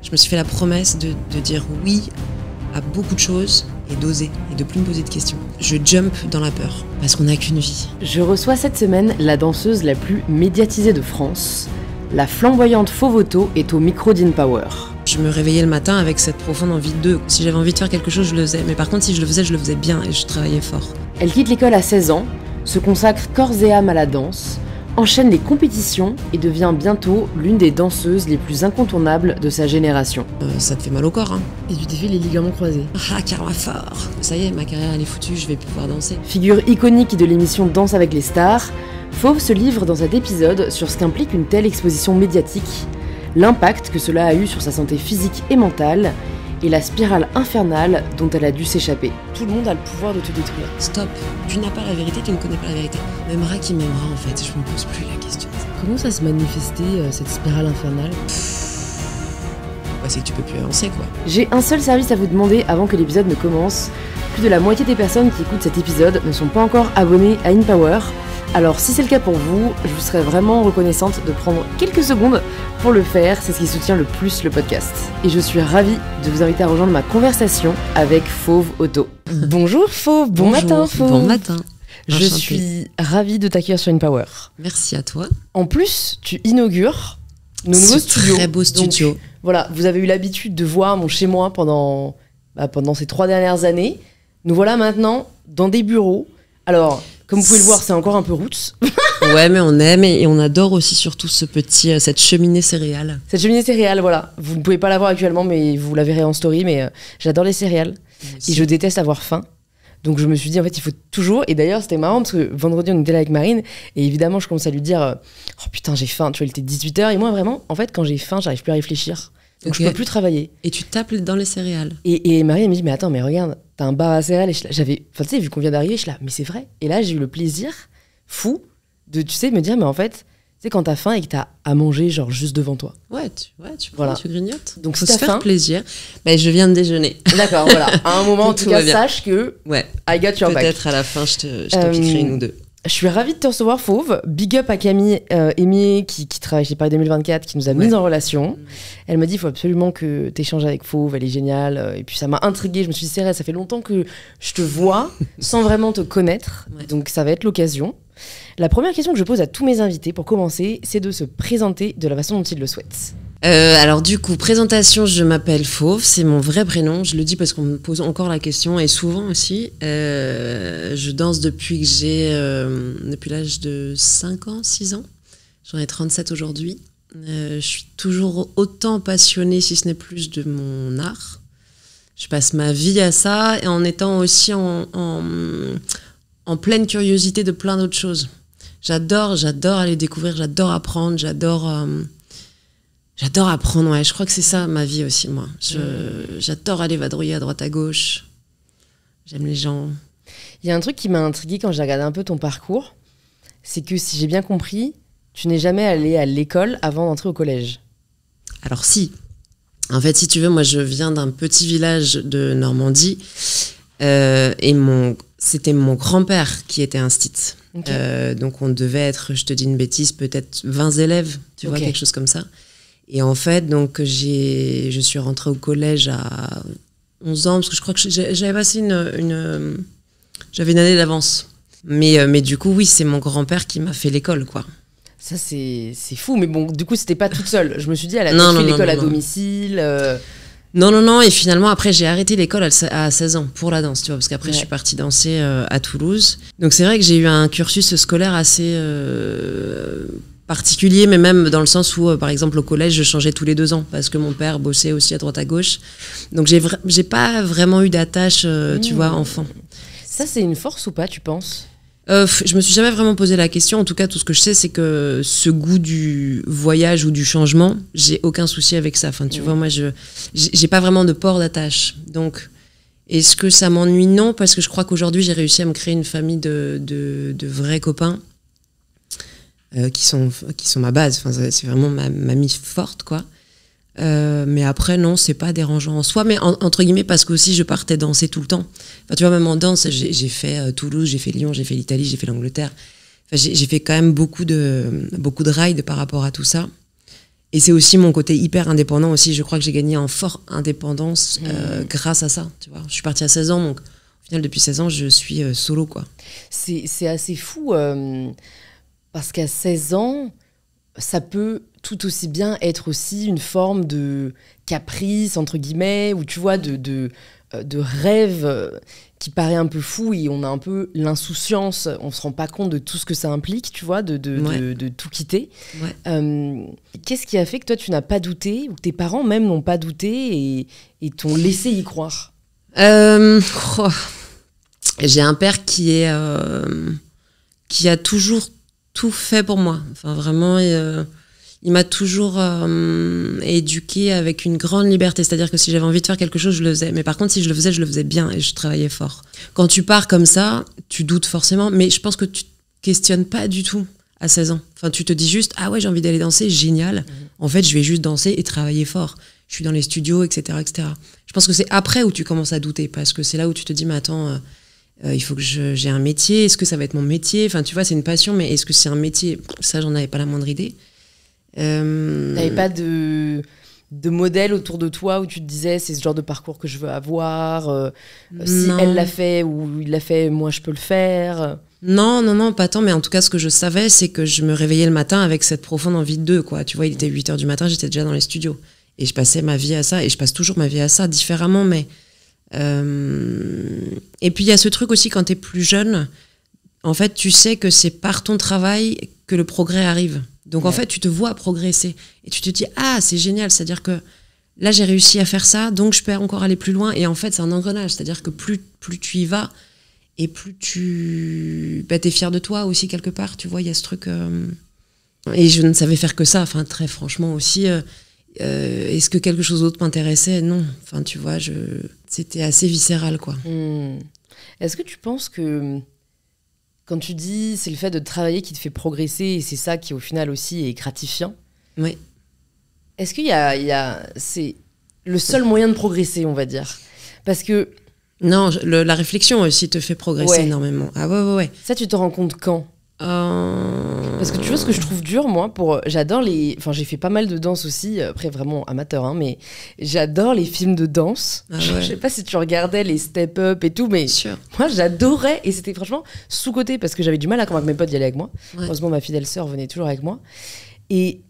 Je me suis fait la promesse de, dire oui à beaucoup de choses et d'oser et de plus me poser de questions. Je jump dans la peur parce qu'on n'a qu'une vie. Je reçois cette semaine la danseuse la plus médiatisée de France. La flamboyante Fovoto est au micro Power. Je me réveillais le matin avec cette profonde envie de. Si j'avais envie de faire quelque chose, je le faisais. Mais par contre, si je le faisais, je le faisais bien et je travaillais fort. Elle quitte l'école à 16 ans, se consacre corps et âme à la danse enchaîne les compétitions et devient bientôt l'une des danseuses les plus incontournables de sa génération. Euh, ça te fait mal au corps, hein Et tu défies les ligaments croisés. Ah, car fort Ça y est, ma carrière elle est foutue, je vais plus pouvoir danser. Figure iconique de l'émission Danse avec les stars, Fauve se livre dans cet épisode sur ce qu'implique une telle exposition médiatique, l'impact que cela a eu sur sa santé physique et mentale, et la spirale infernale dont elle a dû s'échapper. Tout le monde a le pouvoir de te détruire. Stop, tu n'as pas la vérité, tu ne connais pas la vérité. M'aimera qui m'aimera en fait, je me pose plus la question. Comment ça se manifestait euh, cette spirale infernale bah, C'est que tu peux plus avancer quoi. J'ai un seul service à vous demander avant que l'épisode ne commence. Plus de la moitié des personnes qui écoutent cet épisode ne sont pas encore abonnées à InPower. Alors si c'est le cas pour vous, je vous serais vraiment reconnaissante de prendre quelques secondes pour le faire, c'est ce qui soutient le plus le podcast. Et je suis ravie de vous inviter à rejoindre ma conversation avec Fauve Auto. Bonjour Fauve, bon matin Fauve. Bon matin. Je suis ravie de t'accueillir sur InPower. Merci à toi. En plus, tu inaugures nos nouveaux studios. Très beau studio. voilà, vous avez eu l'habitude de voir mon chez moi pendant, bah, pendant ces trois dernières années. Nous voilà maintenant dans des bureaux. Alors, comme vous pouvez le voir, c'est encore un peu roots. ouais, mais on aime et, on adore aussi surtout ce petit, euh, cette cheminée céréale. Cette cheminée céréale, voilà. Vous ne pouvez pas la voir actuellement, mais vous la verrez en story. Mais euh, j'adore les céréales et je déteste avoir faim. Donc je me suis dit, en fait, il faut toujours. Et d'ailleurs, c'était marrant parce que vendredi, on était là avec Marine. Et évidemment, je commence à lui dire, euh, oh putain, j'ai faim. Tu vois, il était 18h. Et moi, vraiment, en fait, quand j'ai faim, j'arrive plus à réfléchir. Donc je je peux plus travailler. Et tu tapes dans les céréales. Et, et Marie elle me dit mais attends mais regarde t'as un bar à céréales et j'avais enfin tu sais vu qu'on vient d'arriver je suis là mais c'est vrai et là j'ai eu le plaisir fou de tu sais me dire mais en fait c'est quand t'as faim et que t'as à manger genre juste devant toi. Ouais, tu, ouais, tu, grignotes. Donc ça fait se faire plaisir. Mais ben, je viens de déjeuner. D'accord, voilà. À un moment en tout, cas, sache que ouais. I got your Peut-être à la fin, je te, je une euh, ou deux. Je suis ravie de te recevoir, Fauve. Big up à Camille euh, qui, travaille chez Paris 2024, qui nous a mis en relation. Mm. Elle m'a dit il faut absolument que tu échanges avec Fauve, elle est géniale. Euh, et puis ça m'a intriguée. Je me suis dit ça fait longtemps que je te vois sans vraiment te connaître. Donc ça va être l'occasion. La première question que je pose à tous mes invités pour commencer, c'est de se présenter de la façon dont ils le souhaitent. Euh, alors du coup, présentation, je m'appelle Fauve, c'est mon vrai prénom, je le dis parce qu'on me pose encore la question et souvent aussi. Euh, je danse depuis que j'ai euh, depuis l'âge de 5 ans, 6 ans. J'en ai 37 aujourd'hui. je suis toujours autant passionnée, si ce n'est plus, de mon art. Je passe ma vie à ça et en étant aussi en, en pleine curiosité de plein d'autres choses. J'adore, j'adore aller découvrir, j'adore apprendre, j'adore J'adore apprendre, Je crois que c'est ça ma vie aussi, moi. J'adore aller vadrouiller à droite à gauche. J'aime les gens. Il y a un truc qui m'a intrigué quand j'ai regardé un peu ton parcours. C'est que si j'ai bien compris, tu n'es jamais allé à l'école avant d'entrer au collège. Alors, si. En fait, si tu veux, moi, je viens d'un petit village de Normandie. Euh, et c'était mon grand-père qui était instit. Euh, donc, on devait être, je te dis une bêtise, peut-être 20 élèves, tu vois, quelque chose comme ça. Et en fait, donc, je suis rentrée au collège à 11 ans, parce que je crois que j'avais passé une, j'avais une année d'avance. Mais, euh, mais du coup, oui, c'est mon grand-père qui m'a fait l'école, quoi. Ça, c'est fou. Mais bon, du coup, c'était pas toute seule. Je me suis dit, elle a non, fait l'école à domicile. Euh. Non, non, non. Et finalement, après, j'ai arrêté l'école à 16 ans pour la danse, tu vois, parce qu'après, je suis partie danser euh, à Toulouse. Donc, c'est vrai que j'ai eu un cursus scolaire assez particulier, mais même dans le sens où, euh, par exemple, au collège, je changeais tous les deux ans parce que mon père bossait aussi à droite à gauche. Donc, j'ai n'ai pas vraiment eu d'attache, euh, tu mmh. vois, enfant. Ça, c'est une force ou pas, tu penses euh, je me suis jamais vraiment posé la question. En tout cas, tout ce que je sais, c'est que ce goût du voyage ou du changement, j'ai aucun souci avec ça. Enfin, tu mmh. vois, moi, je j'ai pas vraiment de port d'attache. Donc, est-ce que ça m'ennuie Non, parce que je crois qu'aujourd'hui, j'ai réussi à me créer une famille de vrais copains euh, qui, sont, qui sont ma base. Enfin, c'est vraiment ma, ma, mise forte, quoi. Euh, mais après, non, c'est pas dérangeant en soi, mais entre guillemets, parce que aussi je partais danser tout le temps. Enfin, tu vois, même en danse, j'ai fait euh, Toulouse, j'ai fait Lyon, j'ai fait l'Italie, j'ai fait l'Angleterre. Enfin, j'ai fait quand même beaucoup de, beaucoup de rides par rapport à tout ça. Et c'est aussi mon côté hyper indépendant aussi. Je crois que j'ai gagné en fort indépendance euh, mmh. grâce à ça. Tu vois, je suis partie à 16 ans, donc au final, depuis 16 ans, je suis euh, solo, quoi. C'est assez fou. Euh, parce qu'à 16 ans, ça peut tout aussi bien être aussi une forme de caprice, entre guillemets, ou tu vois, de, de, euh, rêve euh, qui paraît un peu fou et on a un peu l'insouciance, on se rend pas compte de tout ce que ça implique, tu vois, de, de, tout quitter. Qu'est-ce qui a fait que toi, tu n'as pas douté, ou que tes parents même n'ont pas douté et, et t'ont laissé y croire oh. J'ai un père qui est... qui a toujours tout fait pour moi. Enfin, vraiment, euh, il m'a toujours euh, éduqué avec une grande liberté. C'est-à-dire que si j'avais envie de faire quelque chose, je le faisais. Mais par contre, si je le faisais, je le faisais bien et je travaillais fort. Quand tu pars comme ça, tu doutes forcément, mais je pense que tu te questionnes pas du tout à 16 ans. Enfin, tu te dis juste, ah ouais, j'ai envie d'aller danser, génial. Mmh. En fait, je vais juste danser et travailler fort. Je suis dans les studios, etc., etc. Je pense que c'est après où tu commences à douter, parce que c'est là où tu te dis, mais attends, euh, euh, il faut que j'ai un métier, est-ce que ça va être mon métier Enfin, tu vois, c'est une passion, mais est-ce que c'est un métier Ça, j'en avais pas la moindre idée. Euh... T'avais pas de, modèle autour de toi où tu te disais c'est ce genre de parcours que je veux avoir euh, Si elle l'a fait ou il l'a fait, moi je peux le faire non, non, non, pas tant, mais en tout cas, ce que je savais, c'est que je me réveillais le matin avec cette profonde envie de deux, quoi. Tu vois, il était 8 h du matin, j'étais déjà dans les studios. Et je passais ma vie à ça, et je passe toujours ma vie à ça, différemment, mais euh, et puis il y a ce truc aussi quand tu es plus jeune, en fait, tu sais que c'est par ton travail que le progrès arrive. Donc en fait, tu te vois progresser et tu te dis ah c'est génial, c'est-à-dire que là j'ai réussi à faire ça, donc je peux encore aller plus loin. Et en fait, c'est un engrenage, c'est-à-dire que plus tu y vas et plus tu bah, es fier de toi aussi quelque part. Tu vois, il y a ce truc. Euh, et je ne savais faire que ça, enfin très franchement aussi. Euh, euh, Est-ce que quelque chose d'autre m'intéressait Non. Enfin, tu vois, c'était assez viscéral, quoi. Hmm. Est-ce que tu penses que quand tu dis c'est le fait de travailler qui te fait progresser et c'est ça qui au final aussi est gratifiant Oui. Est-ce qu'il y a, c'est le seul moyen de progresser, on va dire, parce que non, la réflexion aussi te fait progresser énormément. Ah ouais, ouais, ouais. Ça, tu te rends compte quand euh, parce que tu vois ce que je trouve dur, moi, pour j'adore les. Enfin, j'ai fait pas mal de danse aussi, après vraiment amateur, hein, mais j'adore les films de danse. Ah je, sais pas si tu regardais les Step Up et tout, mais moi j'adorais et c'était franchement sous côté parce que j'avais du mal à convaincre hein, mes potes d'y aller avec moi. Heureusement, ma fidèle sœur venait toujours avec moi et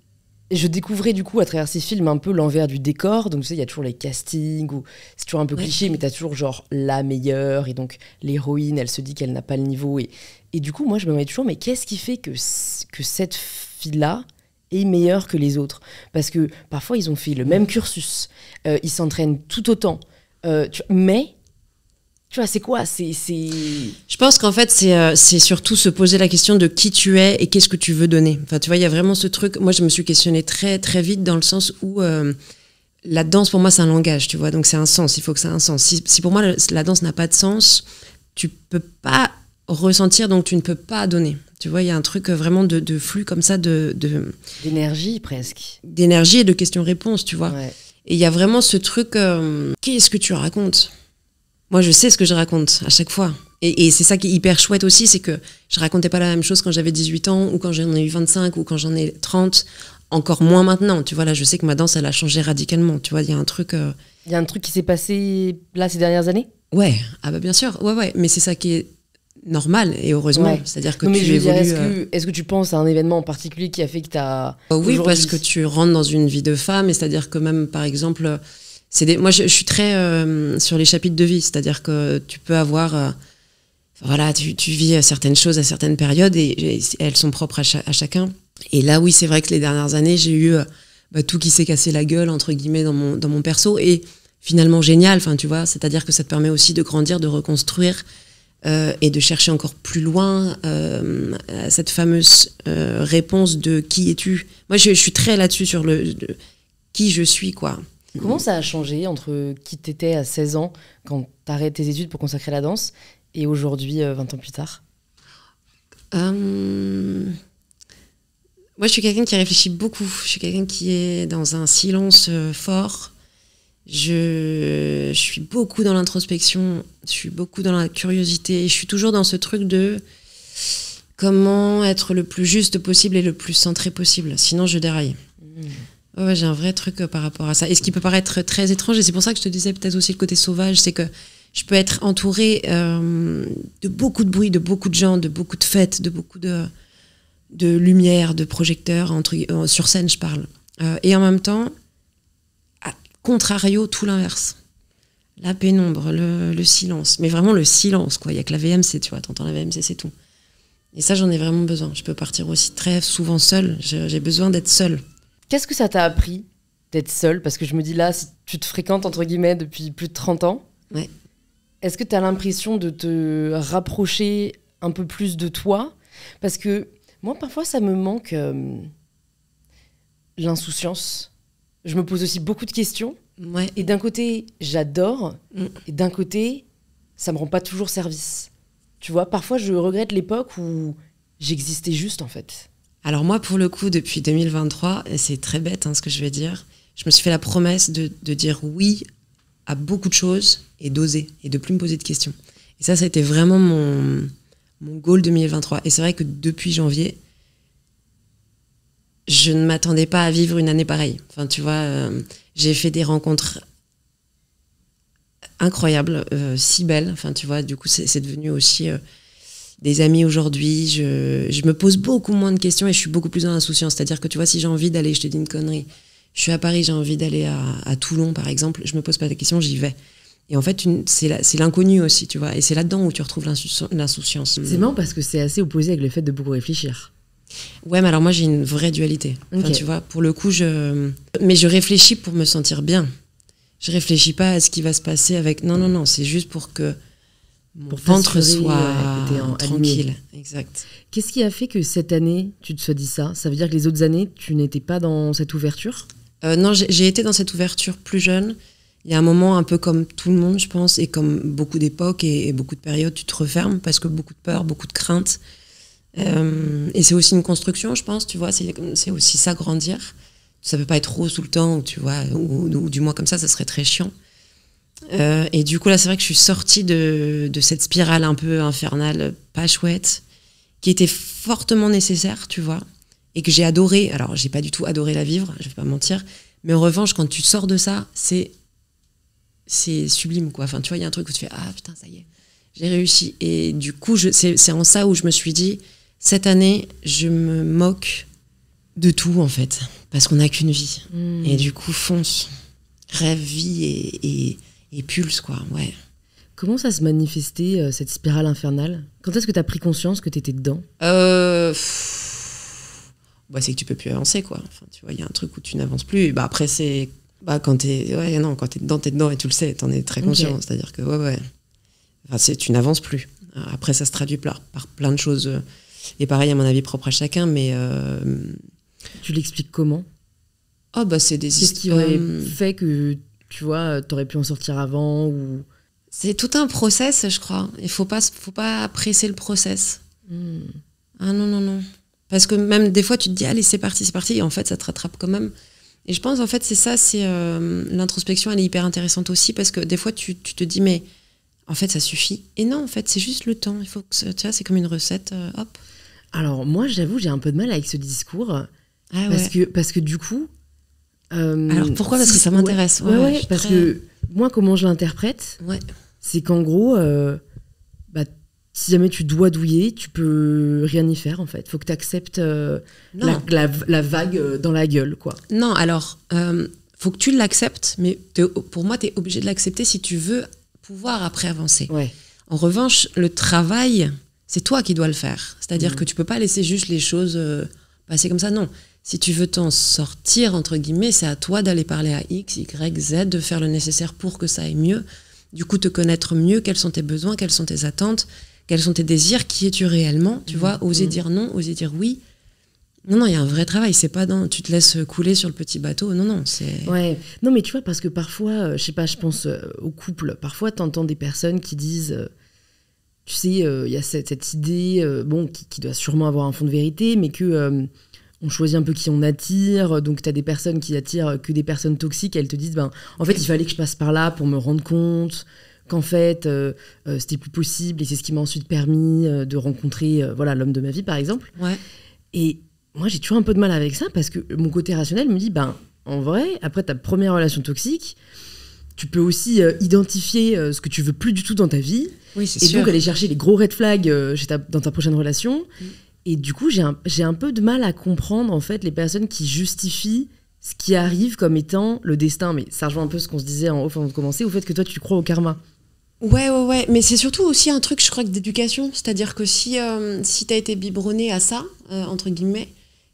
je découvrais du coup à travers ces films un peu l'envers du décor. Donc tu sais, il y a toujours les castings, ou c'est toujours un peu cliché, mais tu as toujours genre la meilleure. Et donc l'héroïne, elle se dit qu'elle n'a pas le niveau. Et, du coup, moi, je me demandais toujours, mais qu'est-ce qui fait que, que cette fille-là est meilleure que les autres Parce que parfois, ils ont fait le même cursus, euh, ils s'entraînent tout autant. Euh, mais tu vois, c'est quoi C'est Je pense qu'en fait, euh, c'est surtout se poser la question de qui tu es et qu'est-ce que tu veux donner. Enfin, tu vois, il y a vraiment ce truc. Moi, je me suis questionnée très très vite dans le sens où euh, la danse pour moi c'est un langage, tu vois. Donc c'est un sens. Il faut que ça ait un sens. Si, pour moi la, danse n'a pas de sens, tu peux pas ressentir, donc tu ne peux pas donner. Tu vois, il y a un truc euh, vraiment de, flux comme ça de d'énergie presque. D'énergie et de questions-réponses, tu vois. Et il y a vraiment ce truc. Qui qu'est-ce que tu racontes moi, je sais ce que je raconte à chaque fois. Et, c'est ça qui est hyper chouette aussi, c'est que je racontais pas la même chose quand j'avais 18 ans, ou quand j'en ai eu 25, ou quand j'en ai 30, encore moins maintenant. Tu vois, là, je sais que ma danse, elle a changé radicalement. Tu vois, il y a un truc. Euh, il y a un truc qui s'est passé là ces dernières années Ouais, ah bah bien sûr, ouais, ouais. Mais c'est ça qui est normal et heureusement. C'est-à-dire que tu euh, Est-ce que, tu penses à un événement en particulier qui a fait que tu as. Oh oui, parce que tu rentres dans une vie de femme, et c'est-à-dire que même, par exemple moi, je, suis très euh, sur les chapitres de vie, c'est-à-dire que tu peux avoir. Euh, voilà, tu, vis certaines choses à certaines périodes et, elles sont propres à, chacun. Et là, oui, c'est vrai que les dernières années, j'ai eu euh, bah, tout qui s'est cassé la gueule, entre guillemets, dans mon, dans mon perso. Et finalement, génial, enfin, tu vois, c'est-à-dire que ça te permet aussi de grandir, de reconstruire et de chercher encore plus loin cette fameuse réponse de qui es-tu. Moi, je, suis très là-dessus sur le. qui je suis, quoi. Comment ça a changé entre qui t'étais à 16 ans quand t'arrêtes tes études pour consacrer la danse et aujourd'hui, 20 euh, ans plus tard euh, Moi, je suis quelqu'un qui réfléchit beaucoup. Je suis quelqu'un qui est dans un silence euh, fort. Je, suis beaucoup dans l'introspection. Je suis beaucoup dans la curiosité. Et Je suis toujours dans ce truc de comment être le plus juste possible et le plus centré possible. Sinon, je déraille. Mmh j'ai un vrai truc euh, par rapport à ça. Et ce qui peut paraître très étrange, et c'est pour ça que je te disais peut-être aussi le côté sauvage, c'est que je peux être entouré euh, de beaucoup de bruit, de beaucoup de gens, de beaucoup de fêtes, de beaucoup de, de lumière, de projecteurs, entre, euh, sur scène je parle. et en même temps, à contrario, tout l'inverse. La pénombre, le, silence. Mais vraiment le silence, quoi. Il n'y a que la VMC, tu vois, t'entends la VMC, c'est tout. Et ça, j'en ai vraiment besoin. Je peux partir aussi très souvent seule. J'ai besoin d'être seule. Qu'est-ce que ça t'a appris d'être seule Parce que je me dis là, tu te fréquentes entre guillemets depuis plus de 30 ans, ouais. est-ce que tu as l'impression de te rapprocher un peu plus de toi Parce que moi, parfois, ça me manque euh, l'insouciance. Je me pose aussi beaucoup de questions. Ouais. Et d'un côté, j'adore. Mm. Et d'un côté, ça me rend pas toujours service. Tu vois, parfois, je regrette l'époque où j'existais juste, en fait. Alors moi, pour le coup, depuis 2023, c'est très bête hein, ce que je vais dire, je me suis fait la promesse de, dire oui à beaucoup de choses et d'oser et de plus me poser de questions. Et ça, ça a été vraiment mon, mon goal 2023. Et c'est vrai que depuis janvier, je ne m'attendais pas à vivre une année pareille. Enfin, tu vois, euh, j'ai fait des rencontres incroyables, euh, si belles. Enfin, tu vois, du coup, c'est, devenu aussi euh, des amis aujourd'hui. Je, me pose beaucoup moins de questions et je suis beaucoup plus dans l'insouciance. C'est-à-dire que tu vois, si j'ai envie d'aller, je te dis une connerie, je suis à Paris, j'ai envie d'aller à, Toulon, par exemple, je me pose pas de questions, j'y vais. Et en fait, c'est l'inconnu aussi, tu vois. Et c'est là-dedans où tu retrouves l'insouciance. C'est marrant parce que c'est assez opposé avec le fait de beaucoup réfléchir. Ouais, mais alors moi j'ai une vraie dualité. Enfin, tu vois, pour le coup, je. Mais je réfléchis pour me sentir bien. Je réfléchis pas à ce qui va se passer avec. Non, non, non, c'est juste pour que mon ventre soit euh, euh, tranquille. Exact. Qu'est-ce qui a fait que cette année, tu te sois dit ça Ça veut dire que les autres années, tu n'étais pas dans cette ouverture euh, Non, j'ai été dans cette ouverture plus jeune. Il y a un moment, un peu comme tout le monde, je pense, et comme beaucoup d'époques et, beaucoup de périodes, tu te refermes parce que beaucoup de peur, beaucoup de crainte. et c'est aussi une construction, je pense, tu vois, c'est aussi ça, grandir. Ça ne peut pas être trop tout le temps, tu vois, ou du moins comme ça, ça serait très chiant. Euh, et du coup, là, c'est vrai que je suis sortie de, cette spirale un peu infernale, pas chouette, qui était fortement nécessaire, tu vois, et que j'ai adoré. Alors, j'ai pas du tout adoré la vivre, je vais pas mentir, mais en revanche, quand tu sors de ça, c'est c'est sublime, quoi. Enfin, tu vois, il y a un truc où tu fais ah putain, ça y est, j'ai réussi. Et du coup, c'est en ça où je me suis dit cette année, je me moque de tout en fait, parce qu'on n'a qu'une vie. Hmm. Et du coup, fonce, rêve, vie et et pulse, quoi, ouais. Comment ça se manifestait, euh, cette spirale infernale Quand est-ce que tu as pris conscience que tu étais dedans euh... bah, C'est que tu peux plus avancer, quoi. Enfin, tu vois, il y a un truc où tu n'avances plus. bah, après, c'est. Bah, quand t'es ouais, non, quand es dedans, t'es dedans et tu le sais, en es très conscient. C'est-à-dire que, ouais, ouais. Enfin, tu n'avances plus. Après, ça se traduit par, plein de choses. Euh, et pareil, à mon avis, propre à chacun, mais. Euh, tu l'expliques comment oh, bah, c'est des histoires. Qu'est-ce qui aurait fait que tu vois, euh, t'aurais pu en sortir avant ou... C'est tout un process, je crois. Il faut pas, faut pas presser le process. Hmm. Ah non, non, non. Parce que même des fois, tu te dis, allez, c'est parti, c'est parti, et en fait, ça te rattrape quand même. Et je pense, en fait, c'est ça, c'est euh, l'introspection, elle est hyper intéressante aussi, parce que des fois, tu, te dis, mais en fait, ça suffit. Et non, en fait, c'est juste le temps. Il faut que, tu vois, c'est comme une recette, euh, hop. Alors, moi, j'avoue, j'ai un peu de mal avec ce discours. Ah parce, que, parce que du coup, euh, alors pourquoi Parce que ça m'intéresse. Ouais, parce que moi, comment je l'interprète, c'est qu'en gros, euh, bah, si jamais tu dois douiller, tu peux rien y faire en fait. Faut que tu acceptes euh, la, vague dans la gueule, quoi. Non, alors, faut que tu l'acceptes, mais pour moi, tu es obligé de l'accepter si tu veux pouvoir après avancer. En revanche, le travail, c'est toi qui dois le faire. C'est-à-dire mmh. que tu peux pas laisser juste les choses passer comme ça. Non, si tu veux t'en sortir, entre guillemets, c'est à toi d'aller parler à X, Y, Z, de faire le nécessaire pour que ça aille mieux. Du coup, te connaître mieux, quels sont tes besoins, quelles sont tes attentes, quels sont tes désirs, qui es-tu réellement, tu vois, mm-hmm. oser dire non, oser dire oui. Non, non, il y a un vrai travail. C'est pas dans tu te laisses couler sur le petit bateau. Non, non, c'est. Ouais. Non, mais tu vois, parce que parfois, euh, je sais pas, je pense euh, au couple. Parfois, t'entends des personnes qui disent, euh, tu sais, il y a cette, idée, bon, qui, doit sûrement avoir un fond de vérité, mais que on choisit un peu qui on attire. Donc, tu as des personnes qui attirent que des personnes toxiques. Elles te disent, ben, en fait, il fallait que je passe par là pour me rendre compte qu'en fait, euh, euh, c'était plus possible. Et c'est ce qui m'a ensuite permis euh, de rencontrer voilà l'homme de ma vie, par exemple. Et moi, j'ai toujours un peu de mal avec ça parce que mon côté rationnel me dit, ben, en vrai, après ta première relation toxique, tu peux aussi identifier ce que tu veux plus du tout dans ta vie. et donc aller chercher les gros red flags dans ta prochaine relation. Mm. Et du coup, j'ai un, peu de mal à comprendre en fait les personnes qui justifient ce qui arrive comme étant le destin. Mais ça rejoint un peu ce qu'on se disait en haut, avant de commencer, au fait que toi, tu crois au karma. Ouais, ouais, ouais. Mais c'est surtout aussi un truc, je crois, d'éducation. C'est-à-dire que si, euh, tu as été biberonné à ça, euh, entre guillemets,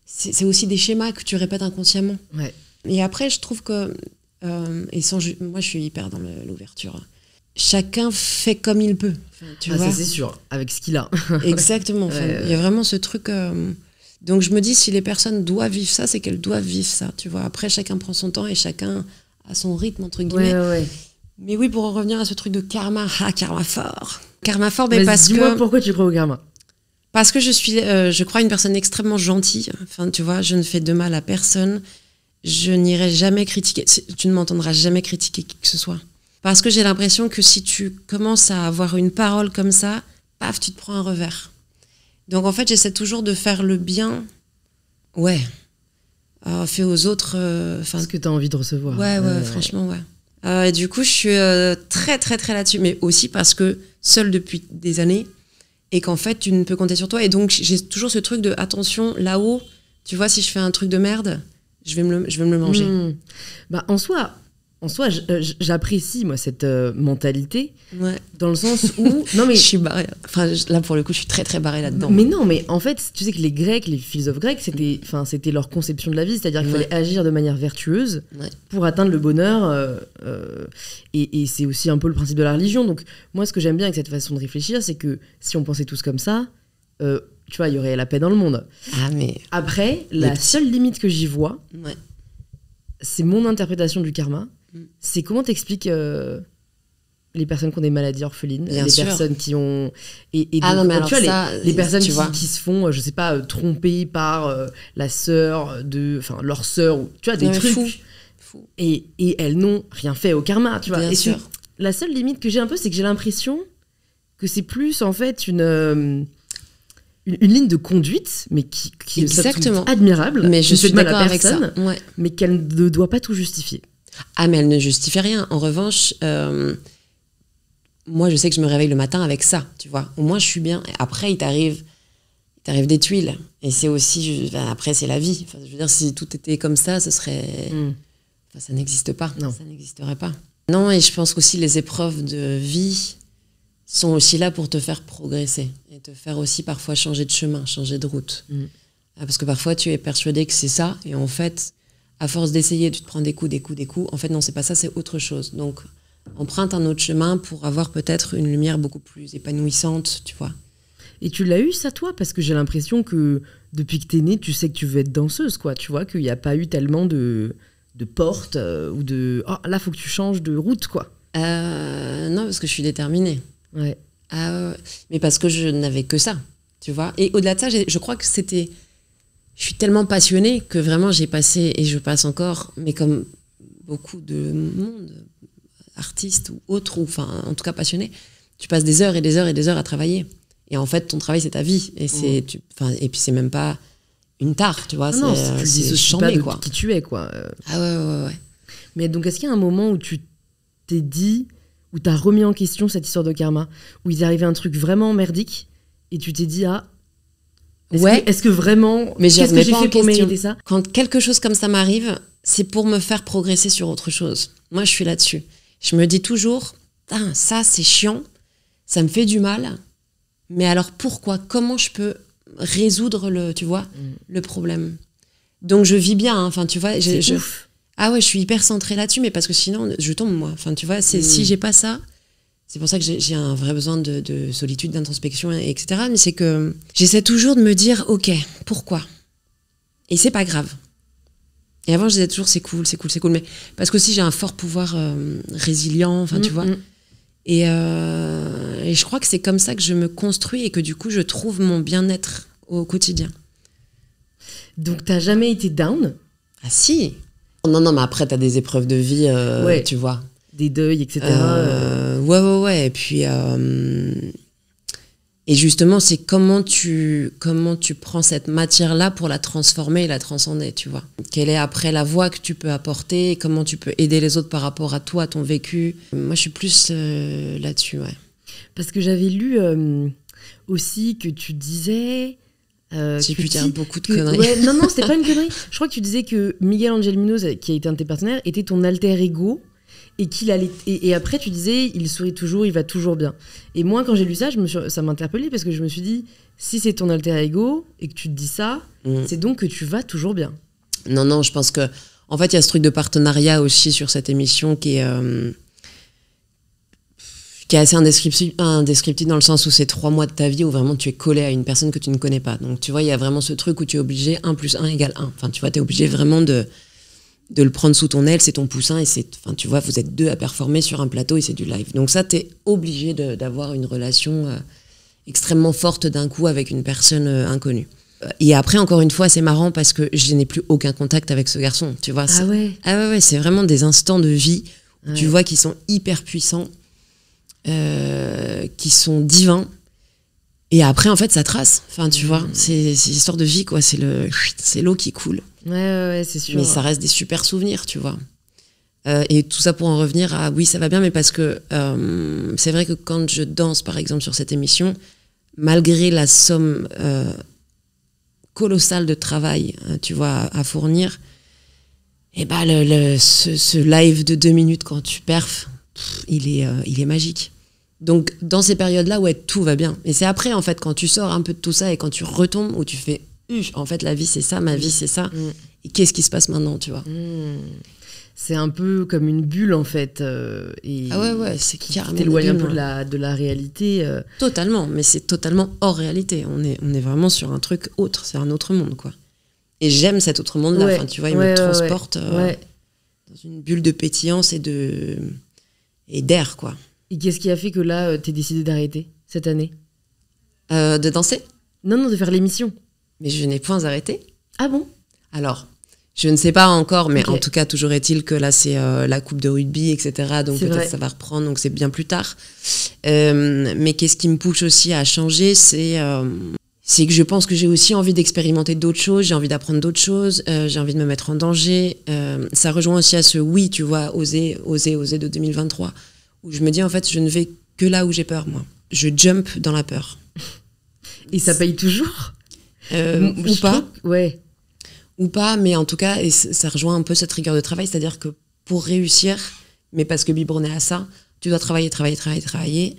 c'est aussi des schémas que tu répètes inconsciemment. Ouais. Et après, je trouve que. Euh, et sans, moi, je suis hyper dans l'ouverture hein chacun fait comme il peut. Tu ah, c'est sûr, avec ce qu'il a. Exactement. Il y a vraiment ce truc. Euh, donc, je me dis, si les personnes doivent vivre ça, c'est qu'elles doivent vivre ça. Tu vois, après, chacun prend son temps et chacun a son rythme, entre guillemets. mais oui, pour en revenir à ce truc de karma, ah, karma fort. Karma fort, mais, parce pourquoi tu crois au karma. Parce que je suis, euh, je crois, une personne extrêmement gentille. Enfin, tu vois, je ne fais de mal à personne. Je n'irai jamais critiquer. Tu ne m'entendras jamais critiquer qui que ce soit. Parce que j'ai l'impression que si tu commences à avoir une parole comme ça, paf, tu te prends un revers. Donc en fait, j'essaie toujours de faire le bien. Ouais. Fais euh, fait aux autres. Euh, enfin, Ce que tu as envie de recevoir. Ouais, ouais, franchement, ouais. Euh, et du coup, je suis très, très, très là-dessus. Mais aussi parce que seule depuis des années et qu'en fait, tu ne peux compter sur toi. Et donc, j'ai toujours ce truc de attention, là-haut, tu vois, si je fais un truc de merde, je vais me le, je vais me manger. Hmm. Bah, en soi, en soi, euh, j'apprécie moi cette euh, mentalité, dans le sens où non mais je suis barrée. là pour le coup, je suis très très barrée là-dedans. Mais non, mais en fait, tu sais que les Grecs, les philosophes grecs, c'était, enfin c'était leur conception de la vie, c'est-à-dire qu'il fallait agir de manière vertueuse pour atteindre le bonheur. Euh, et, c'est aussi un peu le principe de la religion. Donc moi, ce que j'aime bien avec cette façon de réfléchir, c'est que si on pensait tous comme ça, tu vois, il y aurait la paix dans le monde. Ah, mais après, la seule limite que j'y vois. C'est mon interprétation du karma, Mm. C'est comment t'expliques euh, les personnes qui ont des maladies orphelines, les personnes qui ont et, les, personnes qui, se font, euh, je sais pas, euh, tromper par la sœur de, enfin leur sœur, tu as des trucs. Fou. Et, elles n'ont rien fait au karma, tu vois. sûr. la seule limite que j'ai un peu, c'est que j'ai l'impression que c'est plus en fait une ligne de conduite, mais qui, est est admirable, mais je suis d'accord avec ça, mais qu'elle ne doit pas tout justifier. Ah, mais elle ne justifie rien. En revanche, euh, moi, je sais que je me réveille le matin avec ça, tu vois. Au moins, je suis bien. Après, il t'arrive t'arrive des tuiles. Et c'est aussi. après, c'est la vie. je veux dire, si tout était comme ça, ce serait. Hmm. ça n'existe pas. Non. Ça n'existerait pas. Non, et je pense qu'aussi les épreuves de vie sont aussi là pour te faire progresser et te faire aussi parfois changer de chemin, changer de route. Hmm. Ah, parce que parfois, tu es persuadé que c'est ça, et en fait, à force d'essayer, tu te prends des coups, des coups, des coups. En fait, non, c'est pas ça, c'est autre chose. Donc, emprunte un autre chemin pour avoir peut-être une lumière beaucoup plus épanouissante, tu vois. Et tu l'as eu ça toi Parce que j'ai l'impression que depuis que t'es née, tu sais que tu veux être danseuse, quoi. Tu vois, qu'il n'y a pas eu tellement de, de portes euh, ou de. Oh, là, faut que tu changes de route, quoi. Euh, non, parce que je suis déterminée. Ah, ouais. mais parce que je n'avais que ça, tu vois. Et au-delà de ça, je crois que c'était je suis tellement passionnée que vraiment j'ai passé et je passe encore, mais comme beaucoup de monde, artistes ou autres, enfin en tout cas passionnés, tu passes des heures et des heures et des heures à travailler. Et en fait, ton travail, c'est ta vie. Et, c'est, mm. enfin et puis c'est même pas une tarte tu vois. non, c'est, un euh, quoi. qui tu es, quoi. Euh. Ah ouais, ouais, ouais. Mais donc, est-ce qu'il y a un moment où tu t'es dit, où t'as remis en question cette histoire de karma, où il est arrivé un truc vraiment merdique, et tu t'es dit, ah, est-ce que, vraiment. Mais qu'est-ce que j'ai fait pour ça Quand quelque chose comme ça m'arrive, c'est pour me faire progresser sur autre chose. Moi, je suis là-dessus. Je me dis toujours, ah, ça, c'est chiant, ça me fait du mal. Mais alors pourquoi Comment je peux résoudre le, tu vois, mm. le problème Donc je vis bien. Hein. Enfin, tu vois, je, ah ouais, je suis hyper centrée là-dessus, mais parce que sinon, je tombe moi. Enfin, tu vois, c'est si mm. j'ai pas ça. C'est pour ça que j'ai un vrai besoin de, solitude, d'introspection, etc. Mais c'est que j'essaie toujours de me dire, ok, pourquoi Et c'est pas grave. Et avant, je disais toujours, c'est cool, c'est cool, c'est cool. Mais parce que si j'ai un fort pouvoir euh, résilient, enfin, tu mm, vois. Mm. Et, euh, et, je crois que c'est comme ça que je me construis et que du coup, je trouve mon bien-être au quotidien. Donc, t'as jamais été down Ah, si Non, non, mais après, t'as des épreuves de vie, euh, tu vois. Des deuils, etc ouais, ouais, ouais. Et puis. Euh, et justement, c'est comment tu, comment tu prends cette matière-là pour la transformer et la transcender, tu vois. Quelle est après la voix que tu peux apporter, comment tu peux aider les autres par rapport à toi, à ton vécu. Moi, je suis plus euh, là-dessus, ouais. Parce que j'avais lu euh, aussi que tu disais. Euh, J'ai pu dire beaucoup de conneries. non, non, c'était pas une connerie. Je crois que tu disais que Miguel Angel Munoz, qui a été un de tes partenaires, était ton alter ego et qu'il allait et, après tu disais il sourit toujours il va toujours bien et moi quand j'ai lu ça je me ça m'interpellait parce que je me suis dit si c'est ton alter ego et que tu te dis ça mm. c'est donc que tu vas toujours bien non non je pense que en fait il y a ce truc de partenariat aussi sur cette émission qui est euh, qui est assez indescriptible, indescriptible dans le sens où c'est trois mois de ta vie où vraiment tu es collé à une personne que tu ne connais pas. Donc tu vois, il y a vraiment ce truc où tu es obligé 1 plus 1 égale 1. Enfin, tu vois, tu es obligé vraiment de, de le prendre sous ton aile, c'est ton poussin et c'est, enfin, tu vois, vous êtes deux à performer sur un plateau et c'est du live. Donc ça, t'es obligé d'avoir une relation euh, extrêmement forte d'un coup avec une personne euh, inconnue. Euh, et après, encore une fois, c'est marrant parce que je n'ai plus aucun contact avec ce garçon, tu vois. Ah ouais. Ah ouais, c'est vraiment des instants de vie, tu vois, qui sont hyper puissants, qui sont divins. Et après, en fait, ça trace. Enfin, tu mmh. vois, c'est l'histoire de vie, quoi. C'est le, c'est l'eau qui coule. Ouais, ouais, c'est sûr. Mais ça reste des super souvenirs, tu vois. Euh, et tout ça pour en revenir à oui, ça va bien, mais parce que euh, c'est vrai que quand je danse, par exemple, sur cette émission, malgré la somme euh, colossale de travail, hein, tu vois, à fournir, et eh ben, le, ce, live de deux minutes quand tu perfs, il, est, il est magique. Donc dans ces périodes-là, ouais, tout va bien. Et c'est après, en fait, quand tu sors un peu de tout ça et quand tu retombes, où tu fais en fait, la vie, c'est ça, ma vie, c'est ça. Mm. Mm. Et qu'est-ce qui se passe maintenant, tu vois mm. C'est un peu comme une bulle, en fait. Euh, et ah ouais, ouais, c'est carrément. T'éloigne un peu de hein. la, de la réalité. Euh. Totalement, mais c'est totalement hors réalité. On est, on est vraiment sur un truc autre, c'est un autre monde, quoi. Et j'aime cet autre monde-là. tu vois, il me transporte euh, dans une bulle de pétillance et de et d'air, quoi. Et qu'est-ce qui a fait que là, t'es décidé d'arrêter cette année De danser Non, non, de faire l'émission mais je n'ai point arrêté. Ah bon Alors, je ne sais pas encore, mais en tout cas, toujours est-il que là, c'est euh, la Coupe de rugby, etc. Donc peut-être ça va reprendre, donc c'est bien plus tard. Euh, mais qu'est-ce qui me pousse aussi à changer C'est euh, c'est que je pense que j'ai aussi envie d'expérimenter d'autres choses, j'ai envie d'apprendre d'autres choses, j'ai envie de me mettre en danger. ça rejoint aussi à ce oui, tu vois, oser, oser, oser de 2023, où je me dis en fait, je ne vais que là où j'ai peur, moi. Je jump dans la peur. Et ça paye toujours euh, ou pas. Ou pas, mais en tout cas, ça rejoint un peu cette rigueur de travail, c'est-à-dire que pour réussir, mais parce que Bibron est à ça, tu dois travailler, travailler, travailler, travailler.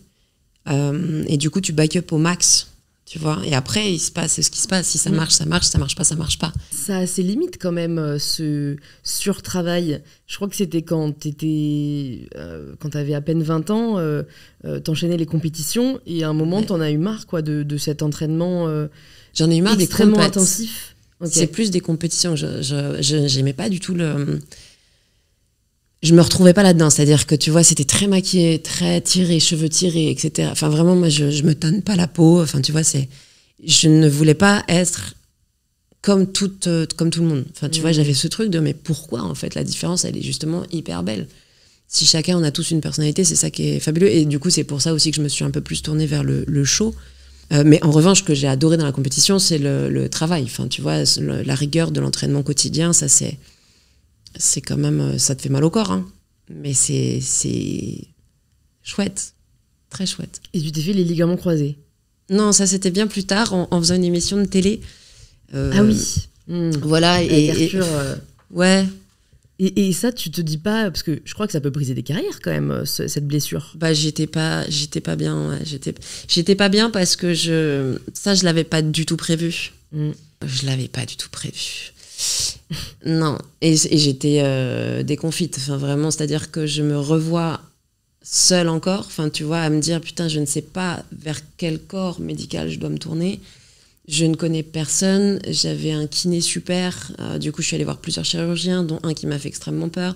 Euh, et du coup, tu back up au max, tu vois. Et après, il se passe ce qui se passe. Si ça mm. marche, ça marche, ça marche pas, ça marche pas. Ça a ses limites quand même, euh, ce sur surtravail. Je crois que c'était quand tu quand t'avais à peine 20 ans, t'enchaînais les compétitions et à un moment, tu t'en as eu marre, quoi, de cet entraînement. J'en ai eu marre des compétitions. intensif. C'est plus des compétitions. Je n'aimais pas du tout le. Je me retrouvais pas là-dedans. C'est-à-dire que tu vois, c'était très maquillé, très tiré, cheveux tirés, etc. Enfin, vraiment, moi, je, je me tanne pas la peau. Enfin, tu vois, c'est. Je ne voulais pas être comme tout, comme tout le monde. Enfin, tu vois, mmh. j'avais ce truc de mais pourquoi en fait la différence elle est justement hyper belle. Si chacun on a tous une personnalité, c'est ça qui est fabuleux. Et du coup, c'est pour ça aussi que je me suis un peu plus tournée vers le, le show euh, mais en revanche, ce que j'ai adoré dans la compétition, c'est le, travail. Enfin, tu vois, la rigueur de l'entraînement quotidien, ça c'est, c'est quand même, euh, ça te fait mal au corps, hein. Mais c'est, c'est chouette, très chouette. Et tu t'es fait les ligaments croisés Non, ça c'était bien plus tard, en, faisant une émission de télé. Euh, ah oui. Hmm. Voilà et, et, ouais, et, ça, tu te dis pas parce que je crois que ça peut briser des carrières quand même euh, cette blessure. Bah j'étais pas j'étais pas bien j'étais pas bien parce que je ça je l'avais pas du tout prévu. Mm. Je l'avais pas du tout prévu. non et, j'étais euh, déconfite enfin vraiment c'est à dire que je me revois seule encore enfin tu vois à me dire putain je ne sais pas vers quel corps médical je dois me tourner je ne connais personne. J'avais un kiné super. Euh, du coup, je suis allée voir plusieurs chirurgiens, dont un qui m'a fait extrêmement peur.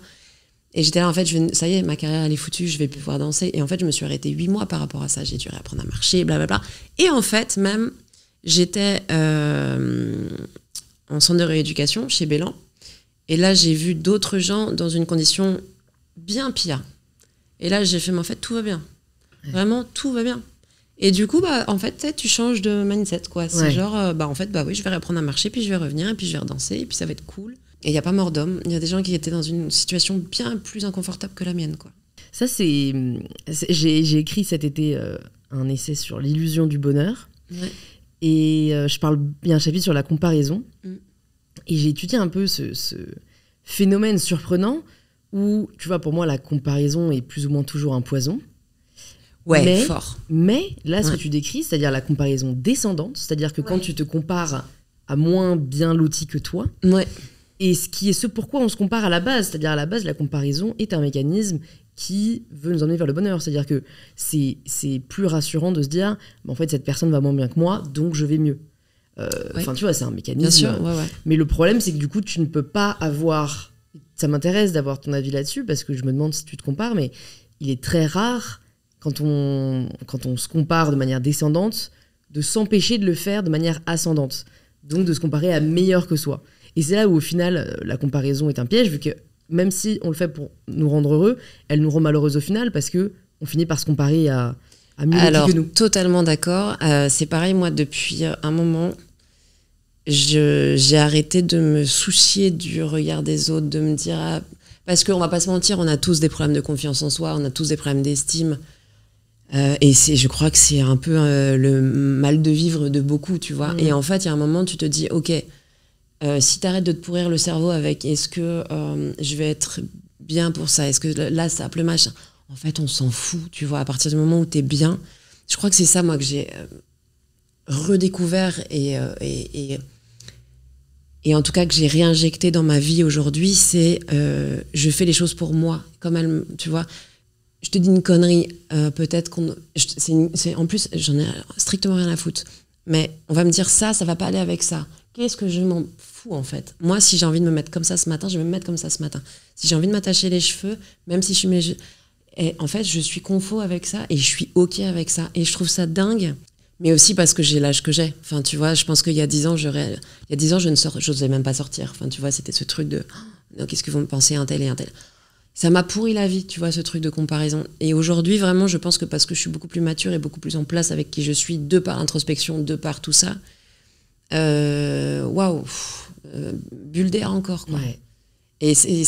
Et j'étais là, en fait, je ça y est, ma carrière, elle est foutue, je vais plus pouvoir danser. Et en fait, je me suis arrêtée huit mois par rapport à ça. J'ai dû réapprendre à marcher, blablabla. Et en fait, même, j'étais euh, en centre de rééducation chez Bélan. Et là, j'ai vu d'autres gens dans une condition bien pire. Et là, j'ai fait, mais en fait, tout va bien. Vraiment, tout va bien. Et du coup, bah, en fait, tu changes de mindset, quoi. C'est genre, euh, bah, en fait, bah oui, je vais reprendre un marché, puis je vais revenir, et puis je vais redanser, et puis ça va être cool. Et il n'y a pas mort d'homme. Il y a des gens qui étaient dans une situation bien plus inconfortable que la mienne, quoi. Ça, c'est. J'ai écrit cet été euh, un essai sur l'illusion du bonheur. Et euh, je parle. bien sur la comparaison. Mm. Et j'ai étudié un peu ce, phénomène surprenant où, tu vois, pour moi, la comparaison est plus ou moins toujours un poison. Ouais, mais, fort. là, ce que tu décris, c'est-à-dire la comparaison descendante, c'est-à-dire que quand tu te compares à moins bien l'outil que toi, ouais. et ce qui est ce pourquoi on se compare à la base, c'est-à-dire à la base, la comparaison est un mécanisme qui veut nous emmener vers le bonheur. C'est-à-dire que c'est, c'est plus rassurant de se dire, mais en fait, cette personne va moins bien que moi, donc je vais mieux. Euh, enfin, tu vois, c'est un mécanisme. Mais le problème, c'est que du coup, tu ne peux pas avoir. Ça m'intéresse d'avoir ton avis là-dessus parce que je me demande si tu te compares, mais il est très rare quand on, quand on se compare de manière descendante, de s'empêcher de le faire de manière ascendante. Donc de se comparer à meilleur que soi. Et c'est là où au final euh, la comparaison est un piège, vu que même si on le fait pour nous rendre heureux, elle nous rend malheureux au final parce que on finit par se comparer à, mieux que nous. Alors, Totalement d'accord. Euh, c'est pareil moi depuis euh, un moment. J'ai arrêté de me soucier du regard des autres, de me dire ah, parce qu'on va pas se mentir, on a tous des problèmes de confiance en soi, on a tous des problèmes d'estime. Euh, et c'est, je crois que c'est un peu euh, le mal de vivre de beaucoup, tu vois. Mm. Et en fait, il y a un moment, tu te dis, ok, si euh, si t'arrêtes de te pourrir le cerveau avec, est-ce que je vais être bien pour ça Est-ce que là, ça pleut machin En fait, on s'en fout, tu vois. À partir du moment où tu es bien, je crois que c'est ça, moi, que j'ai redécouvert et, et, en tout cas que j'ai réinjecté dans ma vie aujourd'hui, c'est je fais les choses pour moi, comme elle, tu vois je te dis une connerie, euh, peut-être qu'on. C'est en plus, j'en ai strictement rien à foutre. Mais on va me dire ça, ça va pas aller avec ça. Qu'est-ce que je m'en fous en fait Moi, si j'ai envie de me mettre comme ça ce matin, je vais me mettre comme ça ce matin. Si j'ai envie de m'attacher les cheveux, même si je suis en fait, je suis confo avec ça et je suis OK avec ça. Et je trouve ça dingue, mais aussi parce que j'ai l'âge que j'ai. Enfin, tu vois, je pense qu'il y a 10 ans, je, il y a ans, je ne sors, même pas sortir. Enfin, tu vois, c'était ce truc de oh, qu'est-ce que vous me pensez, un tel et un tel ça m'a pourri la vie, tu vois, ce truc de comparaison. Et aujourd'hui, vraiment, je pense que parce que je suis beaucoup plus mature et beaucoup plus en place avec qui je suis, de par introspection, de par tout ça, euh, waouh, wow, euh, bulle d'air encore, quoi. Et c'est,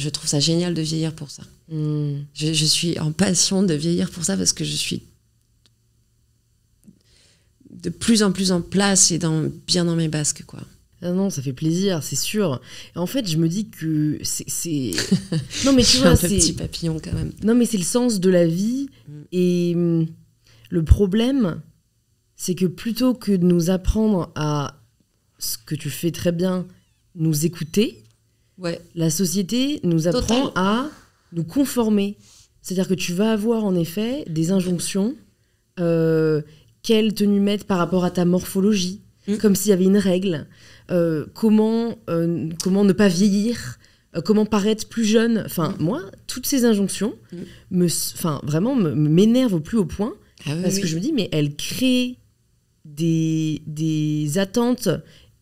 je trouve ça génial de vieillir pour ça. Hmm. Je, suis en passion de vieillir pour ça parce que je suis de plus en plus en place et bien dans mes basques, quoi. Ah non, ça fait plaisir, c'est sûr. en fait, je me dis que c'est. Non, mais tu vois, c'est. un petit papillon quand même. Non, mais c'est le sens de la vie. Mm. Et mm, le problème, c'est que plutôt que de nous apprendre à ce que tu fais très bien, nous écouter, ouais. la société nous apprend à nous conformer. C'est-à-dire que tu vas avoir en effet des injonctions. Euh, quelle tenue mettre par rapport à ta morphologie, mm. comme s'il y avait une règle. Euh, comment, euh, comment ne pas vieillir, euh, comment paraître plus jeune. Enfin, mm. moi, toutes ces injonctions, mm. me, vraiment, m'énervent au plus haut point. Ah parce que je me dis, mais elles créent des, des attentes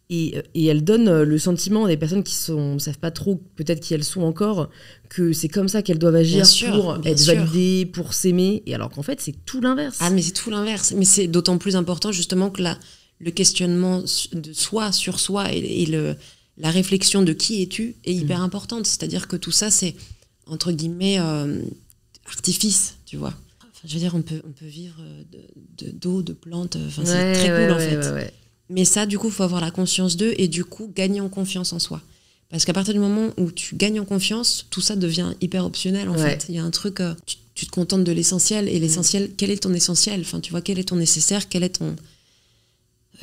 et, et, elles donnent le sentiment à des personnes qui ne savent pas trop, peut-être qui elles sont encore, que c'est comme ça qu'elles doivent agir pour être validées, pour s'aimer. Et alors qu'en fait, c'est tout l'inverse. Ah, mais c'est tout l'inverse. Mais c'est d'autant plus important, justement, que là, le questionnement de soi sur soi et, la réflexion de qui es-tu est hyper mm. importante. C'est-à-dire que tout ça, c'est entre guillemets euh, artifice, tu vois. je veux dire, on peut, on peut vivre d'eau, de, plantes, euh, c'est très cool en fait. Mais ça, du coup, il faut avoir la conscience d'eux et du coup, gagner en confiance en soi. Parce qu'à partir du moment où tu gagnes en confiance, tout ça devient hyper optionnel en fait. Il y a un truc, euh, tu, te contentes de l'essentiel et l'essentiel, mm. quel est ton essentiel Enfin, tu vois, quel est ton nécessaire Quel est ton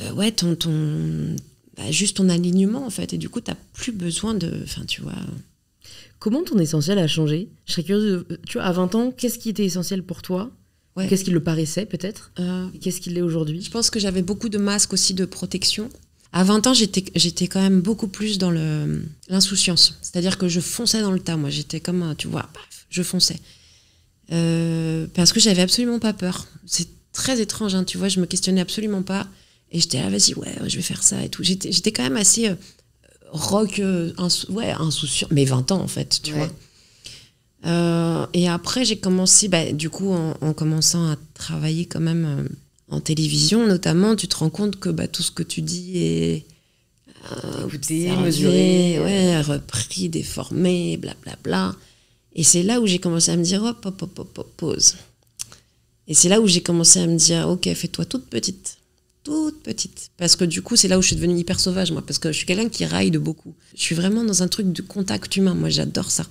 euh, ouais, ton, ton bah, juste ton alignement en fait. Et du coup, t'as plus besoin de, enfin, tu vois. Comment ton essentiel a changé Je serais curieuse. De, tu vois, à 20 ans, qu'est-ce qui était essentiel pour toi Qu'est-ce qui le paraissait peut-être euh, Qu'est-ce qu'il est aujourd'hui Je pense que j'avais beaucoup de masques aussi de protection. À 20 ans, j'étais quand même beaucoup plus dans l'insouciance. C'est-à-dire que je fonçais dans le tas, moi. J'étais comme, tu vois, je fonçais. Euh, parce que j'avais absolument pas peur. C'est très étrange, hein, tu vois, je me questionnais absolument pas. Et j'étais là, vas-y, ouais, je vais faire ça et tout. J'étais quand même assez euh, rock, euh, ouais, insouciant, mais 20 ans en fait, tu vois. Euh, et après, j'ai commencé, bah, du coup, en, commençant à travailler quand même en télévision, notamment, tu te rends compte que bah, tout ce que tu dis est euh, ouais, repris, déformé, blablabla. Et c'est là où j'ai commencé à me dire, hop, hop, hop, hop, pause. Et c'est là où j'ai commencé à me dire, ok, fais-toi toute petite toute petite. Parce que du coup, c'est là où je suis devenue hyper sauvage, moi, parce que je suis quelqu'un qui raille de beaucoup. Je suis vraiment dans un truc de contact humain, moi, j'adore ça.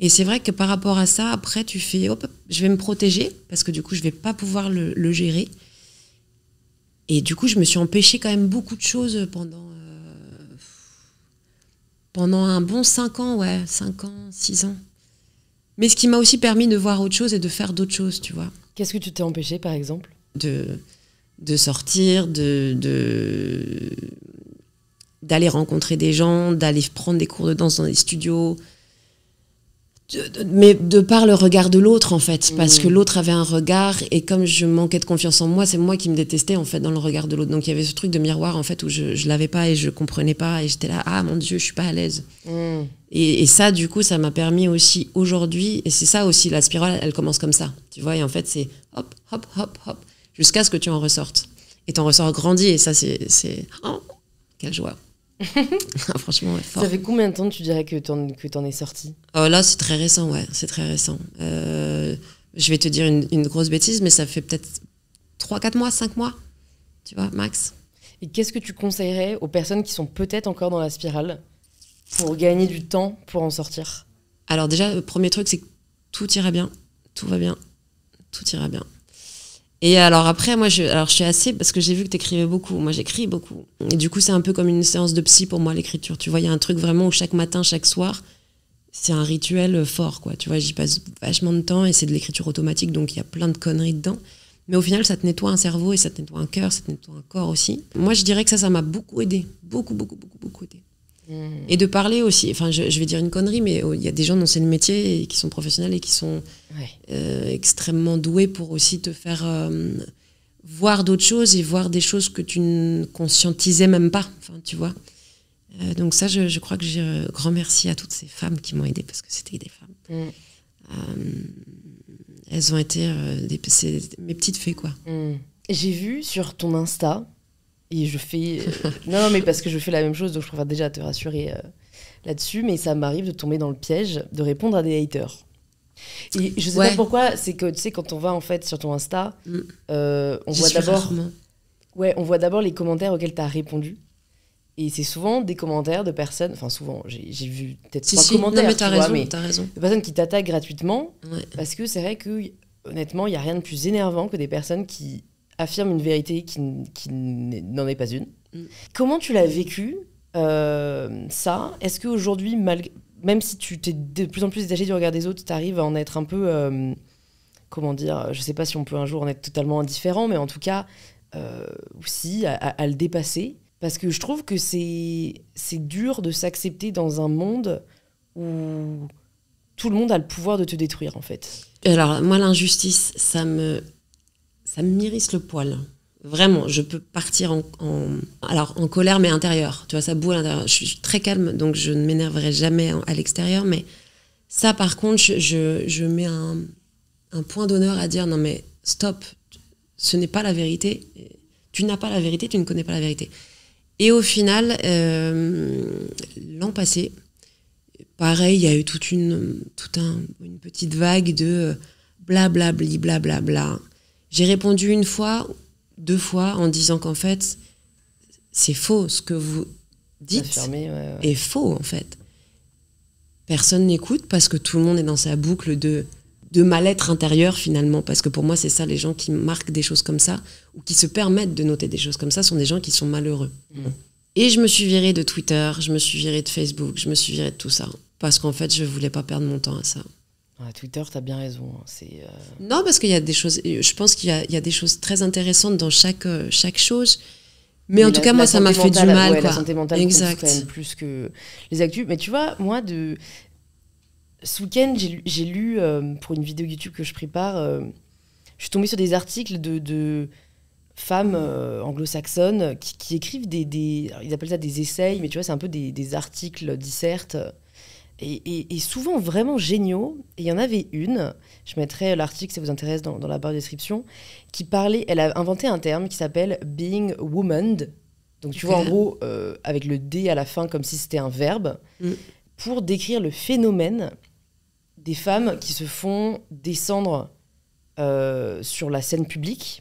Et c'est vrai que par rapport à ça, après, tu fais, hop, je vais me protéger, parce que du coup, je vais pas pouvoir le, gérer. Et du coup, je me suis empêchée quand même beaucoup de choses pendant, euh, pendant un bon 5 ans, ouais, 5 ans, 6 ans. Mais ce qui m'a aussi permis de voir autre chose et de faire d'autres choses, tu vois. Qu'est-ce que tu t'es empêché, par exemple De de sortir, de, d'aller rencontrer des gens, d'aller prendre des cours de danse dans des studios. mais de par le regard de l'autre, en fait, parce que mmh. l'autre avait un regard, et comme je manquais de confiance en moi, c'est moi qui me détestais, en fait, dans le regard de l'autre. Donc il y avait ce truc de miroir, en fait, où je, ne l'avais pas et je comprenais pas, et j'étais là, ah mon Dieu, je suis pas à l'aise. Mmh. Et, et, ça, du coup, ça m'a permis aussi aujourd'hui, et c'est ça aussi, la spirale, elle commence comme ça, tu vois, et en fait, c'est hop, hop, hop, hop jusqu'à ce que tu en ressortes. Et en ressors grandi, et ça, c'est. Oh, quelle joie! Ah, franchement, avec Ça fait combien de temps tu dirais que t'en en es sorti oh, Là, c'est très récent, ouais, c'est très récent. Euh, je vais te dire une, une, grosse bêtise, mais ça fait peut-être 3-4 mois, 5 mois, tu vois, max. Et qu'est-ce que tu conseillerais aux personnes qui sont peut-être encore dans la spirale pour gagner du temps pour en sortir Alors déjà, le premier truc, c'est que tout ira bien, tout va bien, tout ira bien. Et alors après, moi, je, alors suis assez parce que j'ai vu que t'écrivais beaucoup. Moi, j'écris beaucoup. Et du coup, c'est un peu comme une séance de psy pour moi l'écriture. Tu vois, il y a un truc vraiment où chaque matin, chaque soir, c'est un rituel fort, quoi. Tu vois, j'y passe vachement de temps et c'est de l'écriture automatique, donc il y a plein de conneries dedans. Mais au final, ça te nettoie un cerveau et ça te nettoie un cœur, ça te nettoie un corps aussi. Moi, je dirais que ça, ça m'a beaucoup aidé, beaucoup, beaucoup, beaucoup, beaucoup aidé. Hmm. Et de parler aussi, enfin je, vais dire une connerie, mais oh, il y a des gens dont c'est le métier et qui sont professionnels et qui sont euh, extrêmement doués pour aussi te faire euh, voir d'autres choses et voir des choses que tu ne conscientisais même pas, enfin tu vois. Euh, donc ça, je, crois que j'ai grand merci à toutes ces femmes qui m'ont aidé parce que c'était des femmes. Hmm. elles ont été mes petites fées, quoi. Hmm. J'ai vu sur ton Insta, et je fais. Euh, non, non, mais parce que je fais la même chose, donc je préfère déjà te rassurer euh, là-dessus. Mais ça m'arrive de tomber dans le piège de répondre à des haters. Et je sais pas pourquoi, c'est que tu sais, quand on va en fait sur ton Insta, mm. euh, on, voit d'abord, ouais, on voit d'abord les commentaires auxquels tu as répondu. Et c'est souvent des commentaires de personnes, enfin souvent, j'ai vu peut-être trois commentaires. Non, De personnes qui t'attaquent gratuitement, parce que c'est vrai que honnêtement, il y a rien de plus énervant que des personnes qui affirme une vérité qui, n'en est pas une. Mm. Comment tu l'as vécu, euh, ça Est-ce qu'aujourd'hui, même si tu t'es de plus en plus détaché du regard des autres, tu arrives à en être un peu. Euh, comment dire Je ne sais pas si on peut un jour en être totalement indifférent, mais en tout cas, euh, aussi, à, à, le dépasser. Parce que je trouve que c'est dur de s'accepter dans un monde où tout le monde a le pouvoir de te détruire, en fait. Alors, moi, l'injustice, ça me ça m'irrisse le poil. Vraiment, je peux partir en, alors en colère, mais intérieure. Tu vois, ça boue à l'intérieur. Je suis très calme, donc je ne m'énerverai jamais à l'extérieur. Mais ça, par contre, je, mets un, point d'honneur à dire non, mais stop, ce n'est pas la vérité. Tu n'as pas la vérité, tu ne connais pas la vérité. Et au final, euh, l'an passé, pareil, il y a eu toute une, une petite vague de euh, blablabli, blablabla. Bla, bla, bla, j'ai répondu une fois, deux fois, en disant qu'en fait, c'est faux. Ce que vous dites est faux, en fait. Personne n'écoute parce que tout le monde est dans sa boucle de, mal-être intérieur, finalement. Parce que pour moi, c'est ça, les gens qui marquent des choses comme ça, ou qui se permettent de noter des choses comme ça, sont des gens qui sont malheureux. Mm. Et je me suis virée de Twitter, je me suis virée de Facebook, je me suis virée de tout ça. Parce qu'en fait, je ne voulais pas perdre mon temps à ça. Twitter, tu as bien raison. Hein, euh, non, parce qu'il y a des choses. Je pense qu'il y, a des choses très intéressantes dans chaque, euh, chaque chose. Mais, en tout cas, moi, ça m'a fait du mal. La santé mentale, plus que les actus. Mais tu vois, moi, de ce week-end, j'ai lu euh, pour une vidéo YouTube que je prépare. je suis tombée sur des articles de, femmes anglo-saxonnes qui, écrivent des, ils appellent ça des essais, mais tu vois, c'est un peu des, des articles dissertes et, souvent vraiment géniaux. Et il y en avait une, je mettrai l'article si ça vous intéresse dans, la barre de description, qui parlait, elle a inventé un terme qui s'appelle being womaned Donc tu vois en gros euh, avec le D à la fin comme si c'était un verbe, mm. pour décrire le phénomène des femmes qui se font descendre euh, sur la scène publique.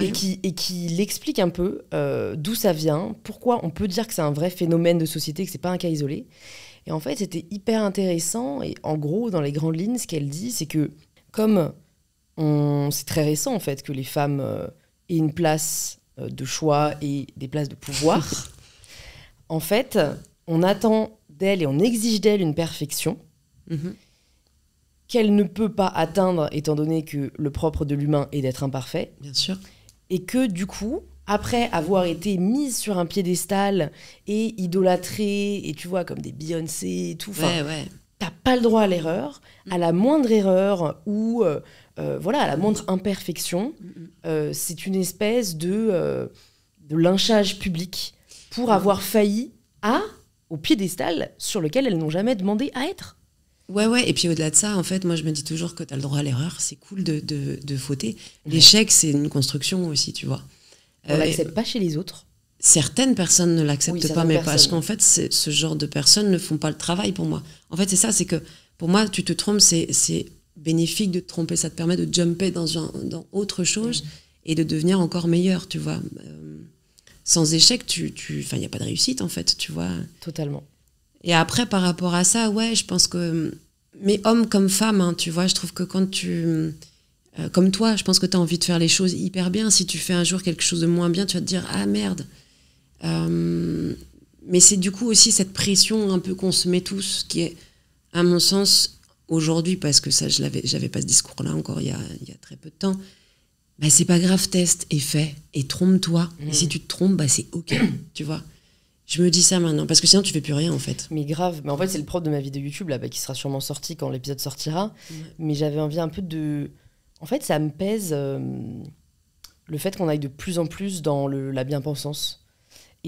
Et, qui, et qui l'explique un peu euh, d'où ça vient, pourquoi on peut dire que c'est un vrai phénomène de société, que c'est pas un cas isolé. Et en fait, c'était hyper intéressant. Et en gros, dans les grandes lignes, ce qu'elle dit, c'est que comme on... c'est très récent, en fait, que les femmes euh, aient une place euh, de choix et des places de pouvoir, en fait, on attend d'elle et on exige d'elle une perfection. Mm-hmm. qu'elle ne peut pas atteindre étant donné que le propre de l'humain est d'être imparfait. Bien sûr. Et que du coup, après avoir été mise sur un piédestal et idolâtrée, et tu vois, comme des Beyoncé et tout, ouais, t'as pas le droit à l'erreur. Mm. À la moindre erreur ou euh, euh, voilà, à la moindre imperfection, mm, mm, euh, c'est une espèce de, de lynchage public pour avoir failli à au piédestal sur lequel elles n'ont jamais demandé à être. Ouais, ouais. Et puis au-delà de ça, en fait, moi, je me dis toujours que tu as le droit à l'erreur. C'est cool de, de, de fauter. L'échec, c'est une construction aussi, tu vois. On euh, l'accepte pas chez les autres. Certaines personnes ne l'acceptent pas, mais parce qu'en fait, ce genre de personnes ne font pas le travail pour moi. En fait, c'est ça, c'est que pour moi, tu te trompes, c'est bénéfique de te tromper, ça te permet de jumper dans, dans autre chose et de devenir encore meilleur, tu vois. Euh, sans échec, tu, tu, il n'y a pas de réussite, en fait, tu vois. Totalement. Et après, par rapport à ça, ouais, je pense que... Mais homme comme femme, hein, tu vois, je trouve que quand tu euh, comme toi, je pense que tu as envie de faire les choses hyper bien. Si tu fais un jour quelque chose de moins bien, tu vas te dire Ah merde. Euh, mais c'est du coup aussi cette pression un peu qu'on se met tous, qui est, à mon sens, aujourd'hui, parce que ça, je l'avais, j'avais pas ce discours-là encore il y, a, très peu de temps. Bah, c'est pas grave, teste et fais, et trompe-toi. Et mmh. si tu te trompes, bah, c'est OK, tu vois. Je me dis ça maintenant, parce que sinon tu fais plus rien en fait. Mais grave, mais en fait c'est le propre de ma vidéo YouTube là, bah, qui sera sûrement sorti quand l'épisode sortira. Mais j'avais envie un peu de en fait, ça me pèse euh, le fait qu'on aille de plus en plus dans la bien-pensance.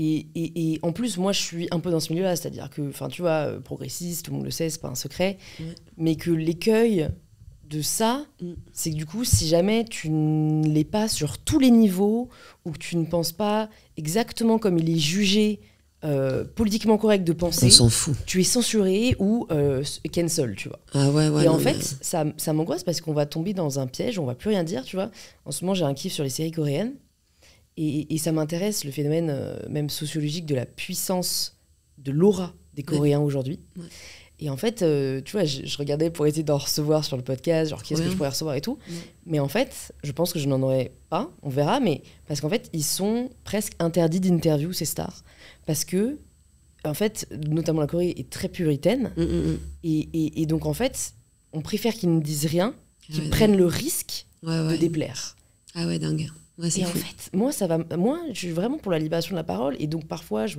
Et, en plus, moi, je suis un peu dans ce milieu-là, c'est-à-dire que, enfin, tu vois, euh, progressiste, tout le monde le sait, c'est pas un secret, mm. mais que l'écueil de ça, mm. c'est que du coup, si jamais tu ne l'es pas sur tous les niveaux ou que tu ne penses pas exactement comme il est jugé euh, politiquement correct de penser. On s'en fout. Tu es censuré ou euh, cancel, tu vois. Ah et en fait, euh, ça, ça m'angoisse parce qu'on va tomber dans un piège, on va plus rien dire, tu vois. En ce moment, j'ai un kiff sur les séries coréennes et, ça m'intéresse le phénomène même sociologique de la puissance de l'aura des Coréens aujourd'hui. Et en fait, tu vois, je, regardais pour essayer d'en recevoir sur le podcast, genre quest ce que je pourrais recevoir et tout. Mais en fait, je pense que je n'en aurais pas, on verra, mais parce qu'en fait, ils sont presque interdits d'interview, ces stars parce que, en fait, notamment la Corée est très puritaine. Mm, mm, mm. Et, donc, en fait, on préfère qu'ils ne disent rien, qu'ils prennent le risque de déplaire. Ah ouais, dingue. et en fait, moi, ça va, moi, je suis vraiment pour la libération de la parole. Et donc, parfois, je,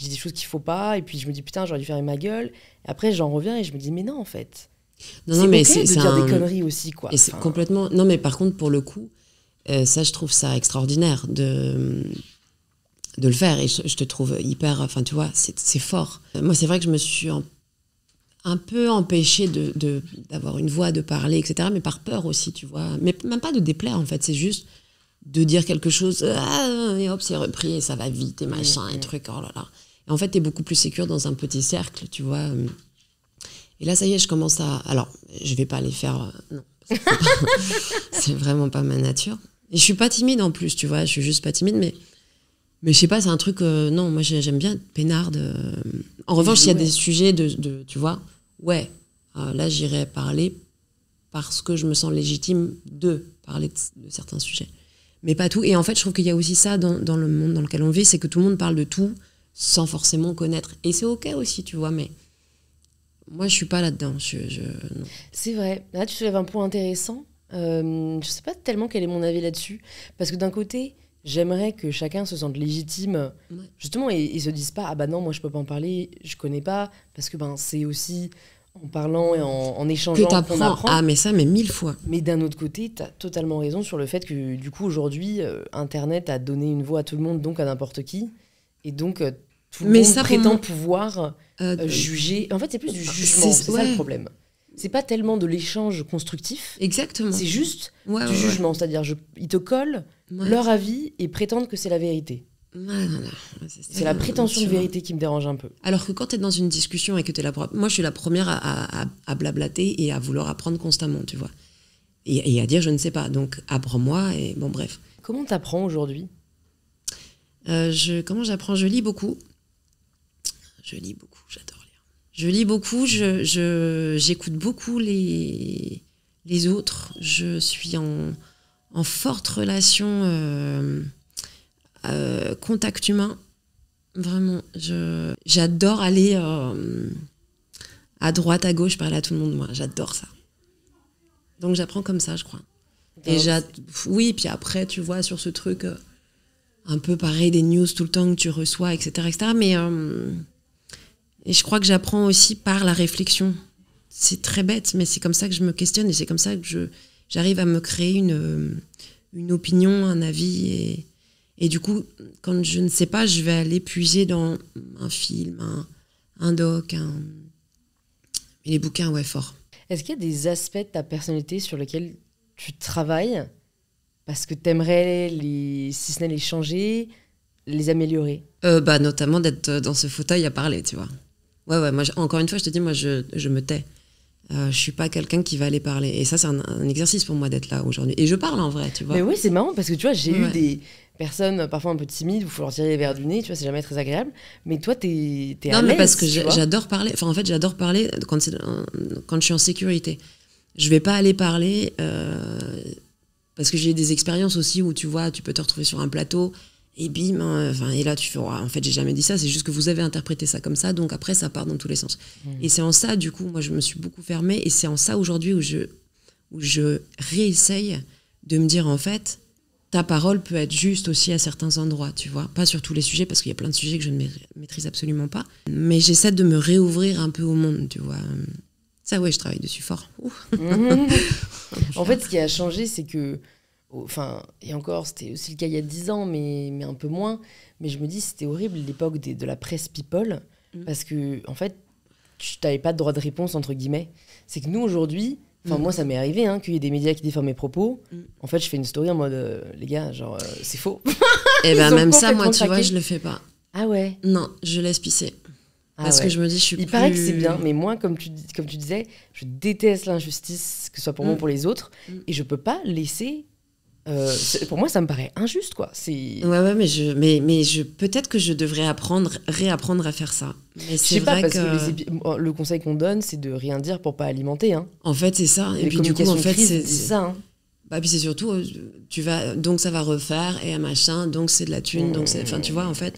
dis des choses qu'il faut pas. Et puis, je me dis, putain, j'aurais dû fermer ma gueule. après, j'en reviens et je me dis, mais non, en fait. Non, non, mais c'est de dire des conneries aussi, quoi. Et c'est complètement. Non, mais par contre, pour le coup, euh, ça, je trouve ça extraordinaire de de le faire et je, te trouve hyper, enfin tu vois, c'est fort. Moi c'est vrai que je me suis un peu empêchée de d'avoir une voix, de parler, etc. Mais par peur aussi, tu vois. Mais même pas de déplaire en fait, c'est juste de dire quelque chose, ah, et hop, c'est repris et ça va vite et machin et truc, oh là là. en fait, t'es beaucoup plus sécure dans un petit cercle, tu vois. Et là, ça y est, je commence à. Alors, je vais pas aller faire. Euh, non. C'est vraiment pas ma nature. Et je suis pas timide en plus, tu vois. Je suis juste pas timide, mais mais je sais pas, c'est un truc. Euh, non, moi j'aime bien être euh, En revanche, il y a des sujets de, Tu vois Ouais, euh, là j'irai parler parce que je me sens légitime de parler de, certains sujets. Mais pas tout. Et en fait, je trouve qu'il y a aussi ça dans, le monde dans lequel on vit c'est que tout le monde parle de tout sans forcément connaître. Et c'est OK aussi, tu vois, mais. Moi, je suis pas là-dedans. Je, c'est vrai. Là, tu soulèves un point intéressant. Euh, je sais pas tellement quel est mon avis là-dessus. Parce que d'un côté, j'aimerais que chacun se sente légitime, justement, et, et, se dise pas ah bah non, moi je peux pas en parler, je connais pas, parce que ben c'est aussi en parlant et en, en échangeant qu'on apprend. Ah mais ça, mais mille fois. Mais d'un autre côté, tu as totalement raison sur le fait que du coup aujourd'hui, euh, Internet a donné une voix à tout le monde, donc à n'importe qui, et donc euh, tout le monde prétend pouvoir euh, juger. En fait, c'est plus du ah, jugement, c'est ça le problème. C'est pas tellement de l'échange constructif. Exactement. C'est juste du jugement, c'est-à-dire il te colle leur avis et prétendre que c'est la vérité. c'est la prétention de vérité qui me dérange un peu. Alors que quand tu es dans une discussion et que tu es la moi je suis la première à, à, blablater et à vouloir apprendre constamment, tu vois. Et, à dire je ne sais pas, donc apprends-moi et bon bref. Comment t'apprends aujourd'hui euh, je, Comment j'apprends Je lis beaucoup. Je lis beaucoup, j'adore lire. Je lis beaucoup, j'écoute je, j'écoute beaucoup les, les autres. Je suis en en forte relation euh, euh, contact humain. Vraiment, j'adore aller euh, à droite, à gauche, parler à tout le monde. Moi, j'adore ça. Donc j'apprends comme ça, je crois. Et oui, puis après, tu vois, sur ce truc, euh, un peu pareil, des news tout le temps que tu reçois, etc. etc. mais euh, et je crois que j'apprends aussi par la réflexion. C'est très bête, mais c'est comme ça que je me questionne et c'est comme ça que je, j'arrive à me créer une, euh, une opinion, un avis. Et, et, du coup, quand je ne sais pas, je vais aller puiser dans un film, un, doc, les bouquins, ouais, fort. Est-ce qu'il y a des aspects de ta personnalité sur lesquels tu travailles parce que tu les, si ce n'est les changer, les améliorer euh, Bah notamment d'être euh, dans ce fauteuil à parler, tu vois. Ouais ouais, moi encore une fois, je te dis, moi je, je me tais. Euh, je suis pas quelqu'un qui va aller parler. Et ça, c'est un, exercice pour moi d'être là aujourd'hui. Et je parle en vrai, tu vois. Mais oui, c'est marrant parce que tu vois, j'ai eu des personnes euh, parfois un peu timides, il faut leur tirer les verres du nez, tu vois, c'est jamais très agréable. Mais toi, t'es es Non, mais parce que j'adore parler. Enfin, en fait, j'adore parler quand, euh, quand je suis en sécurité. Je vais pas aller parler euh, parce que j'ai des expériences aussi où tu vois, tu peux te retrouver sur un plateau et bim, hein, enfin, et là tu fais, en fait, j'ai jamais dit ça, c'est juste que vous avez interprété ça comme ça, donc après ça part dans tous les sens. Mm. Et c'est en ça, du coup, moi je me suis beaucoup fermée, et c'est en ça aujourd'hui où je, où je réessaye de me dire, en fait, ta parole peut être juste aussi à certains endroits, tu vois. Pas sur tous les sujets, parce qu'il y a plein de sujets que je ne maîtrise absolument pas. Mais j'essaie de me réouvrir un peu au monde, tu vois. Ça, ouais, je travaille dessus fort. Mm. en fait, ce qui a changé, c'est que enfin, et encore, c'était aussi le cas il y a 10 ans, mais, mais un peu moins. Mais je me dis, c'était horrible l'époque de la presse people, mm. parce que, en fait, tu n'avais pas de droit de réponse, entre guillemets. C'est que nous, aujourd'hui, Enfin, mm. moi, ça m'est arrivé hein, qu'il y ait des médias qui déforment mes propos. Mm. En fait, je fais une story en mode, euh, les gars, genre, euh, c'est faux. Et eh ben, même ça, moi, tu vois, je le fais pas. Ah ouais Non, je laisse pisser. Ah parce que je me dis, je suis Il paraît que c'est bien, mais moi, comme tu, comme tu disais, je déteste l'injustice, que ce soit pour moi ou pour les autres. Et je peux pas laisser euh, pour moi, ça me paraît injuste, quoi. Ouais, ouais, mais je, mais, mais je, peut-être que je devrais apprendre, réapprendre à faire ça. Mais c'est vrai pas, parce que, le conseil qu'on donne, c'est de rien dire pour pas alimenter, hein. En fait, c'est ça. Et puis du coup, en fait, c'est ça. Hein. Bah, puis c'est surtout, euh, tu vas, donc ça va refaire et un machin, donc c'est de la thune, donc c'est, enfin, tu vois, en fait.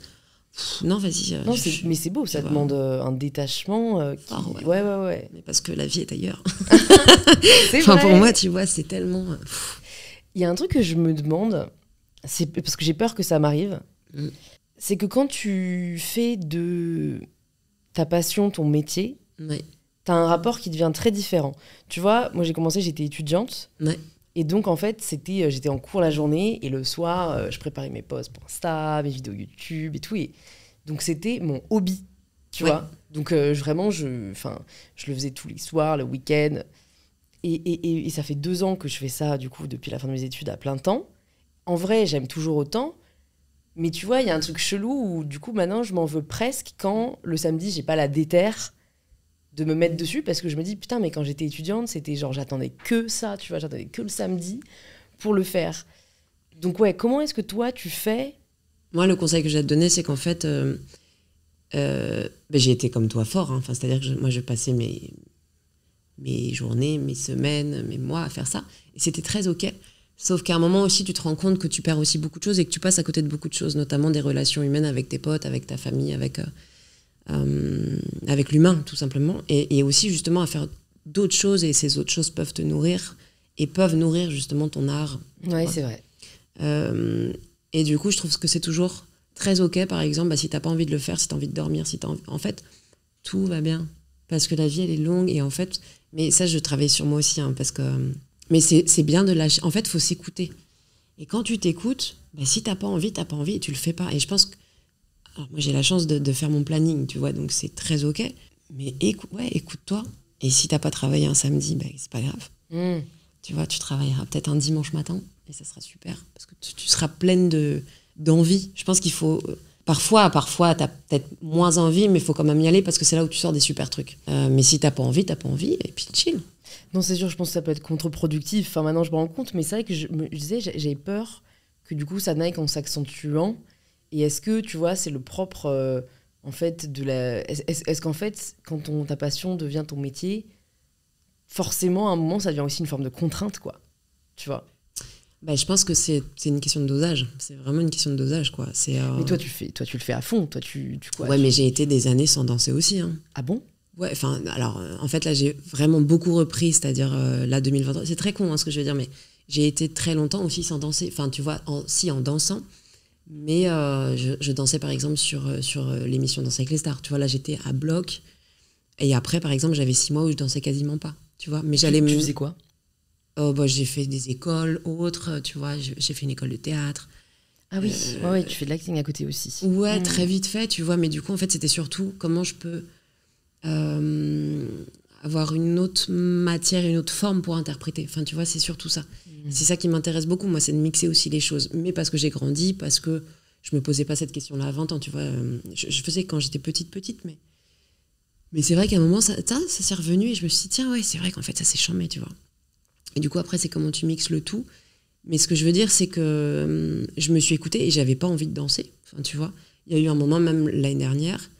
non, vas-y. Euh, non, mais c'est beau, ça demande un détachement. qui... Ah, ouais. ouais. ouais, Mais parce que la vie est ailleurs. enfin, pour moi, tu vois, c'est tellement. Il y a un truc que je me demande, c'est parce que j'ai peur que ça m'arrive, mm. c'est que quand tu fais de ta passion ton métier, tu as un rapport qui devient très différent. Tu vois, moi j'ai commencé, j'étais étudiante. Et donc, en fait, c'était, euh, j'étais en cours la journée et le soir, euh, je préparais mes posts pour Insta, mes vidéos YouTube et tout. Et donc, c'était mon hobby, tu vois. Donc, euh, vraiment, je, je le faisais tous les soirs, le week-end. Et, ça fait deux ans que je fais ça, du coup, depuis la fin de mes études à plein temps. En vrai, j'aime toujours autant. Mais tu vois, il y a un truc chelou où, du coup, maintenant, je m'en veux presque quand le samedi, j'ai pas la déterre de me mettre dessus parce que je me dis, putain, mais quand j'étais étudiante, c'était genre, j'attendais que ça, tu vois, j'attendais que le samedi pour le faire. Donc, ouais, comment est-ce que toi, tu fais Moi, le conseil que j'ai à te donner, c'est qu'en fait, euh, euh, ben, j'ai été comme toi fort. Hein. Enfin, C'est-à-dire que moi, je passais mes, mes journées, mes semaines, mes mois à faire ça. Et c'était très OK. Sauf qu'à un moment aussi, tu te rends compte que tu perds aussi beaucoup de choses et que tu passes à côté de beaucoup de choses, notamment des relations humaines avec tes potes, avec ta famille, avec, euh, euh, avec l'humain, tout simplement. Et, aussi, justement, à faire d'autres choses et ces autres choses peuvent te nourrir et peuvent nourrir, justement, ton art. Oui, c'est vrai. Euh, et du coup, je trouve que c'est toujours très OK, par exemple, bah, si t'as pas envie de le faire, si t'as envie de dormir, si t'as envie... En fait, tout va bien. Parce que la vie, elle est longue et en fait, mais ça, je travaille sur moi aussi, hein, parce que. Mais c'est bien de lâcher. En fait, faut s'écouter. Et quand tu t'écoutes, si bah, si t'as pas envie, t'as pas envie et tu le fais pas. Et je pense que. moi, j'ai la chance de, faire mon planning, tu vois, donc c'est très OK. Mais écoute-toi. Et si t'as pas travaillé un samedi, ce bah, c'est pas grave. Hmm. Tu vois, tu travailleras peut-être un dimanche matin et ça sera super parce que tu, tu seras pleine de d'envie. Je pense qu'il faut euh, Parfois, parfois, t'as peut-être moins envie, mais il faut quand même y aller parce que c'est là où tu sors des super trucs. Euh, mais si t'as pas envie, t'as pas envie, et puis chill. Non, c'est sûr, je pense que ça peut être contre-productif. Enfin, maintenant, je me rends compte, mais c'est vrai que je me disais, j'ai peur que du coup, ça n'aille qu'en s'accentuant. Et est-ce que, tu vois, c'est le propre, euh, en fait, de la. Est-ce qu'en fait, quand ta passion devient ton métier, forcément, à un moment, ça devient aussi une forme de contrainte, quoi. Tu vois bah, je pense que c'est une question de dosage. C'est vraiment une question de dosage, quoi. C'est. Euh, mais toi, tu fais, toi, tu le fais à fond. Toi, tu, tu quoi, Ouais, mais j'ai été des années sans danser aussi. Hein. Ah bon Ouais, enfin, alors, euh, en fait, là, j'ai vraiment beaucoup repris, c'est-à-dire euh, là, 2023. C'est très con, hein, ce que je veux dire, mais j'ai été très longtemps aussi sans danser. Enfin, tu vois, si en dansant, mais je, dansais par exemple sur, sur l'émission Danser avec les stars. Tu vois, là, j'étais à bloc. Et après, par exemple, j'avais six mois où je dansais quasiment pas. Tu vois, mais j'allais. Tu, tu faisais quoi Oh, bah, j'ai fait des écoles, autres, tu vois, j'ai fait une école de théâtre. Ah oui, euh, ouais, tu fais de l'acting à côté aussi. Ouais, mm. très vite fait, tu vois, mais du coup, en fait, c'était surtout comment je peux euh, avoir une autre matière, une autre forme pour interpréter. Enfin, tu vois, c'est surtout ça. Mm. C'est ça qui m'intéresse beaucoup, moi, c'est de mixer aussi les choses. Mais parce que j'ai grandi, parce que je me posais pas cette question-là avant tu vois. Euh, je, faisais quand j'étais petite, petite, mais. Mais c'est vrai qu'à un moment, ça, ça, ça s'est revenu et je me suis dit, tiens, ouais, c'est vrai qu'en fait, ça s'est chambé, tu vois. Et du coup, après, c'est comment tu mixes le tout. Mais ce que je veux dire, c'est que hum, je me suis écoutée et j'avais pas envie de danser. Enfin, tu vois, il y a eu un moment, même l'année dernière,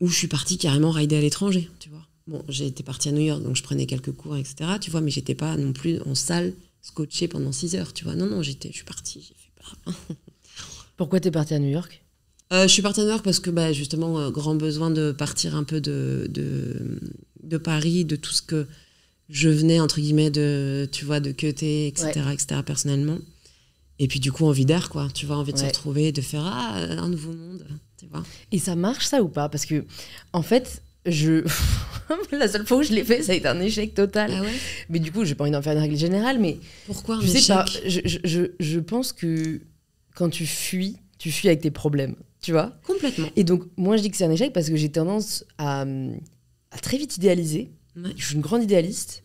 où je suis partie carrément rider à l'étranger, tu vois. Bon, j'étais partie à New York, donc je prenais quelques cours, etc. Tu vois, mais j'étais pas non plus en salle scotchée pendant 6 heures, tu vois. Non, non, j'étais, je suis partie, j'ai fait pas. Pourquoi partie à New York euh, Je suis partie à New York parce que, bah, justement, euh, grand besoin de partir un peu de, de, de Paris, de tout ce que je venais entre guillemets de tu vois de etc etc personnellement et puis du coup envie d'air quoi tu vois envie de se retrouver de faire ah, un nouveau monde et ça marche ça ou pas parce que en fait je la seule fois où je l'ai fait ça a été un échec total ah mais du coup j'ai pas envie d'en faire une règle générale mais pourquoi un je échec je, pense que quand tu fuis tu fuis avec tes problèmes tu vois complètement et donc moi je dis que c'est un échec parce que j'ai tendance à, à très vite idéaliser je suis une grande idéaliste.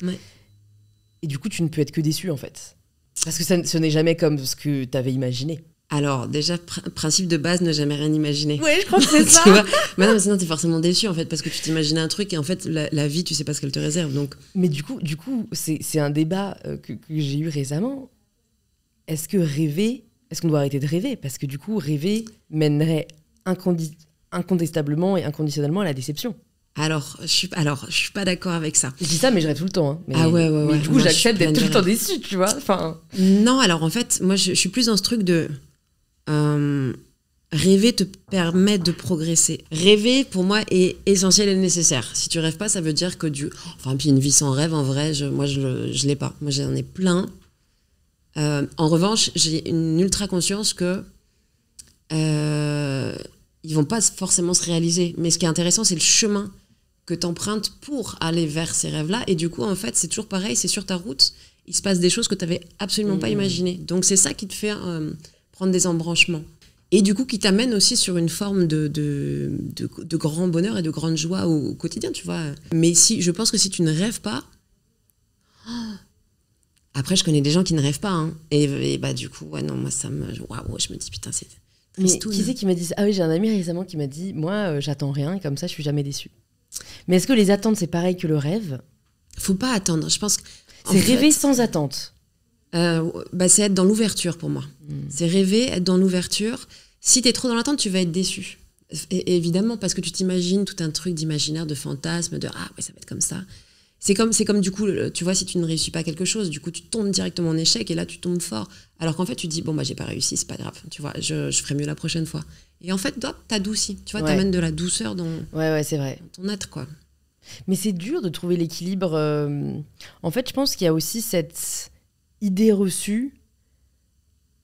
Et du coup, tu ne peux être que déçu en fait. Parce que ce n'est jamais comme ce que tu avais imaginé. Alors, déjà, principe de base, ne jamais rien imaginer. Oui, je crois que c'est ça. tu mais non, mais es forcément déçu, en fait, parce que tu t'imaginais un truc et en fait, la, vie, tu sais pas ce qu'elle te réserve. Donc. Mais du coup, du coup c'est un débat euh, que, j'ai eu récemment. Est-ce que rêver, est-ce qu'on doit arrêter de rêver Parce que du coup, rêver mènerait incontestablement et inconditionnellement à la déception. Alors, je suis, alors, je suis pas d'accord avec ça. Je dis ça, mais je rêve tout le temps. Hein. ah ouais, ouais, ouais. du coup, j'accepte d'être tout le temps déçue, tu vois. Non, alors en fait, moi, je, suis plus dans ce truc de. Euh, rêver te permet de progresser. Rêver, pour moi, est essentiel et nécessaire. Si tu rêves pas, ça veut dire que du. Enfin, puis une vie sans rêve, en vrai, moi, je, je l'ai pas. Moi, j'en ai plein. Euh, en revanche, j'ai une ultra conscience que. Euh, ils vont pas forcément se réaliser. Mais ce qui est intéressant, c'est le chemin que empruntes pour aller vers ces rêves-là. Et du coup, en fait, c'est toujours pareil, c'est sur ta route, il se passe des choses que tu n'avais absolument pas mmh. imaginées. Donc c'est ça qui te fait euh, prendre des embranchements. Et du coup, qui t'amène aussi sur une forme de, de, grand bonheur et de grande joie au, quotidien, tu vois. Mais si, je pense que si tu ne rêves pas, après, je connais des gens qui ne rêvent pas. Hein. Et, bah, du coup, ouais, non, moi, ça me. Waouh, je me dis, putain, c'est. Mais qui hein. c'est qui m'a dit Ah oui, j'ai un ami récemment qui m'a dit Moi, euh, j'attends rien, et comme ça, je suis jamais déçu. Mais est-ce que les attentes, c'est pareil que le rêve Faut pas attendre. Je pense. C'est rêver sans attente. Euh, bah, c'est être dans l'ouverture pour moi. Hmm. C'est rêver, être dans l'ouverture. Si tu es trop dans l'attente, tu vas être déçu. Et, évidemment, parce que tu t'imagines tout un truc d'imaginaire, de fantasme, de ah ouais, ça va être comme ça. C'est comme, c'est comme du coup, tu vois, si tu ne réussis pas quelque chose, du coup, tu tombes directement en échec et là, tu tombes fort. Alors qu'en fait, tu dis, bon, bah, j'ai pas réussi, c'est pas grave, tu vois, je, ferai mieux la prochaine fois. Et en fait, t'adoucis, tu vois, t'amènes de la douceur dans, ouais, ouais, c'est vrai. ton être, quoi. Mais c'est dur de trouver l'équilibre. Euh, en fait, je pense qu'il y a aussi cette idée reçue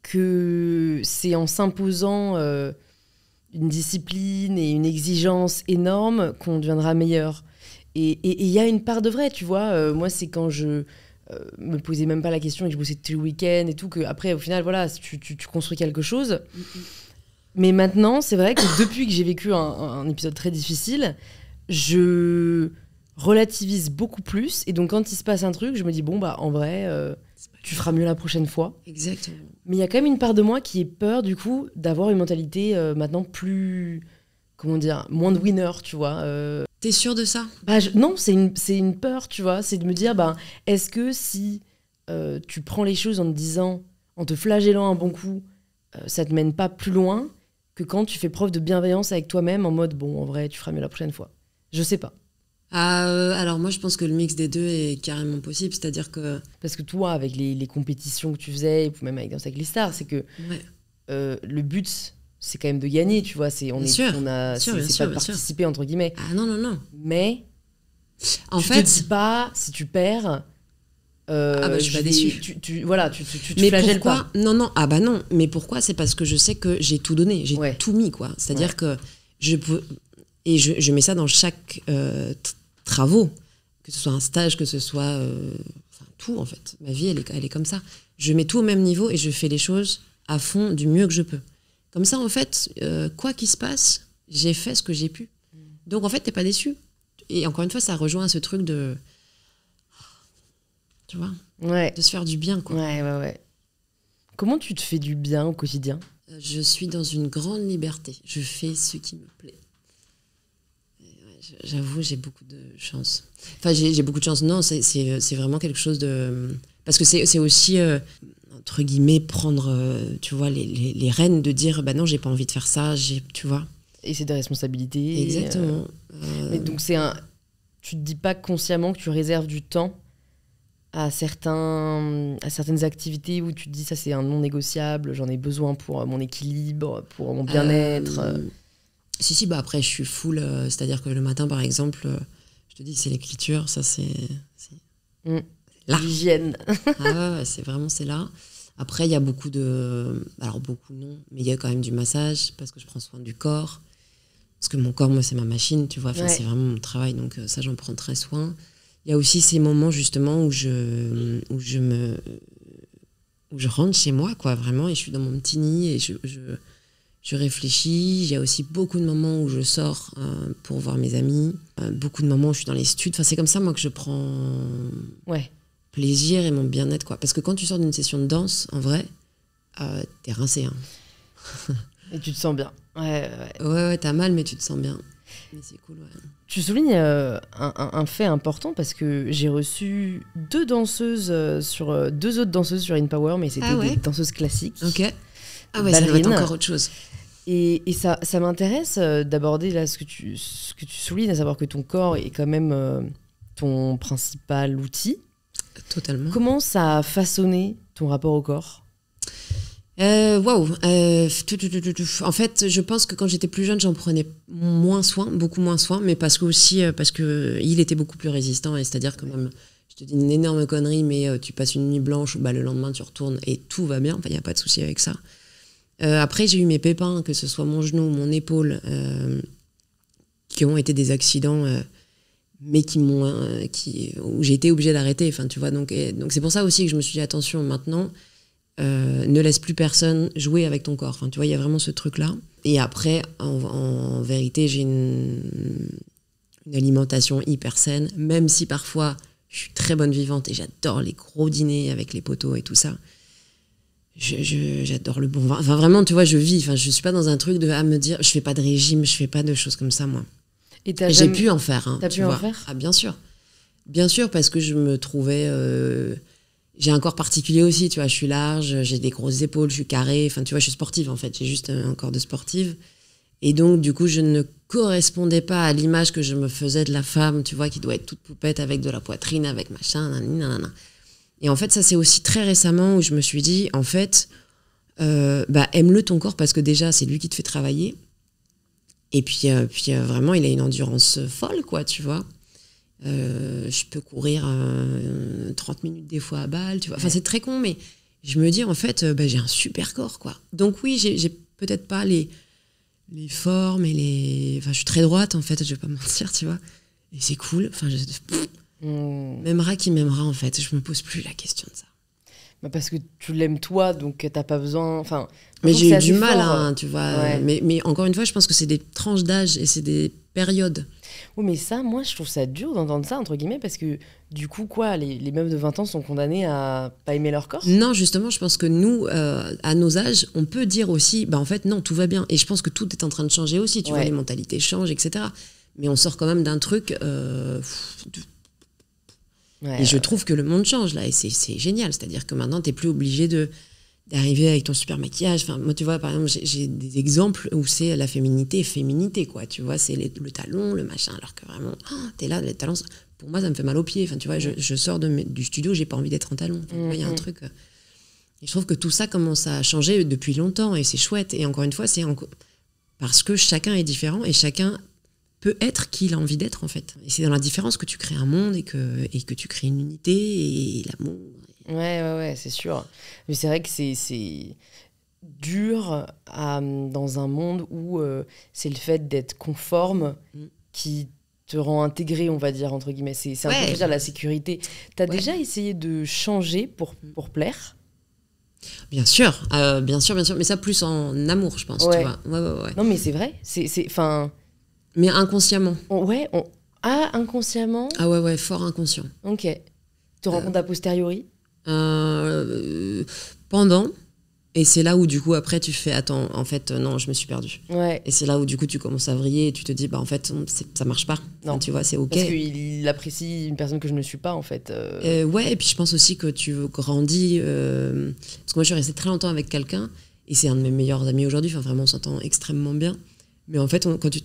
que c'est en s'imposant euh, une discipline et une exigence énorme qu'on deviendra meilleur. Et il y a une part de vrai, tu vois. Euh, moi, c'est quand je euh, me posais même pas la question et que je bossais tous les week-ends et tout, que après, au final, voilà, tu, construis quelque chose. Mais maintenant, c'est vrai que depuis que j'ai vécu un, épisode très difficile, je relativise beaucoup plus. Et donc, quand il se passe un truc, je me dis, bon, bah, en vrai, euh, tu feras mieux la prochaine fois. Exactement. Mais il y a quand même une part de moi qui est peur, du coup, d'avoir une mentalité maintenant plus. Comment dire Moins de winner, tu vois T'es sûr de ça bah, Non, c'est une, une, peur, tu vois. C'est de me dire, bah, est-ce que si euh, tu prends les choses en te disant, en te flagellant un bon coup, euh, ça te mène pas plus loin que quand tu fais preuve de bienveillance avec toi-même en mode, bon, en vrai, tu feras mieux la prochaine fois. Je sais pas. Ah, euh, alors moi, je pense que le mix des deux est carrément possible, c'est-à-dire que... Parce que toi, avec les, compétitions que tu faisais, et même avec Danse avec les stars, c'est que le but c'est quand même de gagner, tu vois. C'est on est, sûr, on a, c'est pas entre guillemets. Ah non non non. Mais en tu fait, te dis pas si tu perds. Euh, ah bah je suis pas Tu, voilà, tu, tu, tu mais pourquoi, Non non ah bah non. Mais pourquoi C'est parce que je sais que j'ai tout donné, j'ai tout mis quoi. C'est-à-dire que je peux et je, je, mets ça dans chaque euh, travaux, que ce soit un stage, que ce soit euh, enfin, tout en fait. Ma vie elle est elle est comme ça. Je mets tout au même niveau et je fais les choses à fond du mieux que je peux. Comme ça, en fait, euh, quoi qu'il se passe, j'ai fait ce que j'ai pu. Donc, en fait, t'es pas déçu. Et encore une fois, ça rejoint ce truc de. Tu vois De se faire du bien, quoi. Ouais, ouais, ouais. Comment tu te fais du bien au quotidien euh, Je suis dans une grande liberté. Je fais ce qui me plaît. J'avoue, j'ai beaucoup de chance. Enfin, j'ai beaucoup de chance. Non, c'est vraiment quelque chose de. Parce que c'est aussi. Euh, entre guillemets, prendre, euh, tu vois, les, rênes de dire, bah non, j'ai pas envie de faire ça, tu vois. Et c'est des responsabilités. Euh. Exactement. et Mais euh, donc c'est un, tu te dis pas consciemment que tu réserves du temps à certains, à certaines activités où tu te dis ça c'est un non négociable, j'en ai besoin pour mon équilibre, pour mon bien-être. Si si, bah après je suis full, c'est-à-dire que le matin par exemple, je te dis c'est l'écriture, ça c'est. Mm. L'hygiène. ah c'est vraiment, c'est là. Après, il y a beaucoup de. Alors, beaucoup non, mais il y a quand même du massage parce que je prends soin du corps. Parce que mon corps, moi, c'est ma machine, tu vois. Enfin, C'est vraiment mon travail, donc euh, ça, j'en prends très soin. Il y a aussi ces moments, justement, où je, où je me. Où je rentre chez moi, quoi, vraiment, et je suis dans mon petit nid et je, réfléchis. Il y a aussi beaucoup de moments où je sors euh, pour voir mes amis, euh, beaucoup de moments où je suis dans les studios. Enfin, c'est comme ça, moi, que je prends. Ouais plaisir et mon bien-être. quoi. Parce que quand tu sors d'une session de danse, en vrai, euh, t'es rincé. Hein. et tu te sens bien. Ouais, ouais. ouais, ouais t'as mal, mais tu te sens bien. Mais c'est cool, ouais. Tu soulignes euh, un, fait important parce que j'ai reçu deux danseuses euh, sur deux autres danseuses sur In Power, mais c'était ah des danseuses classiques. Ok. Ah ouais, ça doit être encore autre chose. Et, ça, ça m'intéresse d'aborder là ce que tu ce que tu soulignes, à savoir que ton corps est quand même ton principal outil Totalement. Comment ça a façonné ton rapport au corps euh, Waouh euh, En fait, je pense que quand j'étais plus jeune, j'en prenais moins soin, beaucoup moins soin, mais parce que aussi euh, parce que il était beaucoup plus résistant, c'est-à-dire quand même, je te dis une énorme connerie, mais tu passes une nuit blanche, bah, le lendemain tu retournes et tout va bien, il n'y a pas de souci avec ça. après, j'ai eu mes pépins, que ce soit mon genou, mon épaule, qui ont été des accidents mais qui m'ont euh, qui où j'ai été obligée d'arrêter enfin tu vois donc donc c'est pour ça aussi que je me suis dit attention maintenant euh, ne laisse plus personne jouer avec ton corps enfin tu vois il y a vraiment ce truc là et après en, vérité j'ai une, alimentation hyper saine même si parfois je suis très bonne vivante et j'adore les gros dîners avec les poteaux et tout ça j'adore le bon enfin vraiment tu vois je vis enfin je suis pas dans un truc de à me dire je fais pas de régime je fais pas de choses comme ça moi j'ai pu en faire. Hein, t'as pu en faire ah, bien sûr, bien sûr parce que je me trouvais, euh, j'ai un corps particulier aussi, tu vois. Je suis large, j'ai des grosses épaules, je suis carrée. Enfin, tu vois, je suis sportive en fait. J'ai juste un corps de sportive. Et donc, du coup, je ne correspondais pas à l'image que je me faisais de la femme, tu vois, qui doit être toute poupette avec de la poitrine, avec machin, nanana. Et en fait, ça, c'est aussi très récemment où je me suis dit, en fait, euh, bah, aime-le ton corps parce que déjà, c'est lui qui te fait travailler. Et puis, euh, puis euh, vraiment, il a une endurance folle, quoi, tu vois. Euh, je peux courir 30 minutes des fois à balle, tu vois. Enfin, c'est très con, mais je me dis, en fait, bah, j'ai un super corps, quoi. Donc oui, j'ai peut-être pas les, les formes et les... Enfin, je suis très droite, en fait, je vais pas mentir, tu vois. Et c'est cool. Enfin, je... M'aimera hmm. qui m'aimera, en fait. Je me pose plus la question de ça. Bah, parce que tu l'aimes toi, donc t'as pas besoin. Enfin, mais j'ai eu du mal, hein, tu vois. Mais, mais, encore une fois, je pense que c'est des tranches d'âge et c'est des périodes. Oui, mais ça, moi, je trouve ça dur d'entendre ça, entre guillemets, parce que du coup, quoi, les, les, meufs de 20 ans sont condamnés à pas aimer leur corps Non, justement, je pense que nous, euh, à nos âges, on peut dire aussi, bah en fait, non, tout va bien. Et je pense que tout est en train de changer aussi, tu vois, les mentalités changent, etc. Mais on sort quand même d'un truc. Euh, et je trouve que le monde change là, et c'est génial. C'est-à-dire que maintenant, tu t'es plus obligé de d'arriver avec ton super maquillage. Enfin, moi, tu vois, par exemple, j'ai des exemples où c'est la féminité, féminité, quoi. Tu vois, c'est le talon, le machin, alors que vraiment, tu oh, t'es là, les talons, pour moi, ça me fait mal aux pieds. Enfin, tu vois, je, sors du studio, j'ai pas envie d'être en talon. il y a un mm-hmm. truc. Euh. Et je trouve que tout ça commence à changer depuis longtemps et c'est chouette. Et encore une fois, c'est parce que chacun est différent et chacun peut être qui il a envie d'être en fait. Et c'est dans la différence que tu crées un monde et que, et que tu crées une unité et, l'amour. Ouais, ouais, ouais, c'est sûr. Mais c'est vrai que c'est dur dans un monde où euh, c'est le fait d'être conforme mm. qui te rend intégré, on va dire, entre guillemets. C'est un peu dire la sécurité. T'as as déjà essayé de changer pour, mm. pour plaire Bien sûr, euh, bien sûr, bien sûr, mais ça plus en amour, je pense. Ouais. Tu vois. Ouais, non, mais c'est vrai. C'est, enfin, mais inconsciemment. ouais, on... Ah, inconsciemment Ah ouais, ouais, fort inconscient. Ok. Tu euh. rends compte a posteriori euh, Pendant. Et c'est là où du coup après tu fais attends en fait euh, non je me suis perdue. Ouais. Et c'est là où du coup tu commences à vriller et tu te dis bah en fait ça marche pas. Non. tu vois c'est ok. Parce qu'il apprécie une personne que je ne suis pas en fait. ouais et puis je pense aussi que tu grandis parce que moi je suis restée très longtemps avec quelqu'un et c'est un de mes meilleurs amis aujourd'hui. Enfin vraiment on s'entend extrêmement bien. Mais en fait quand tu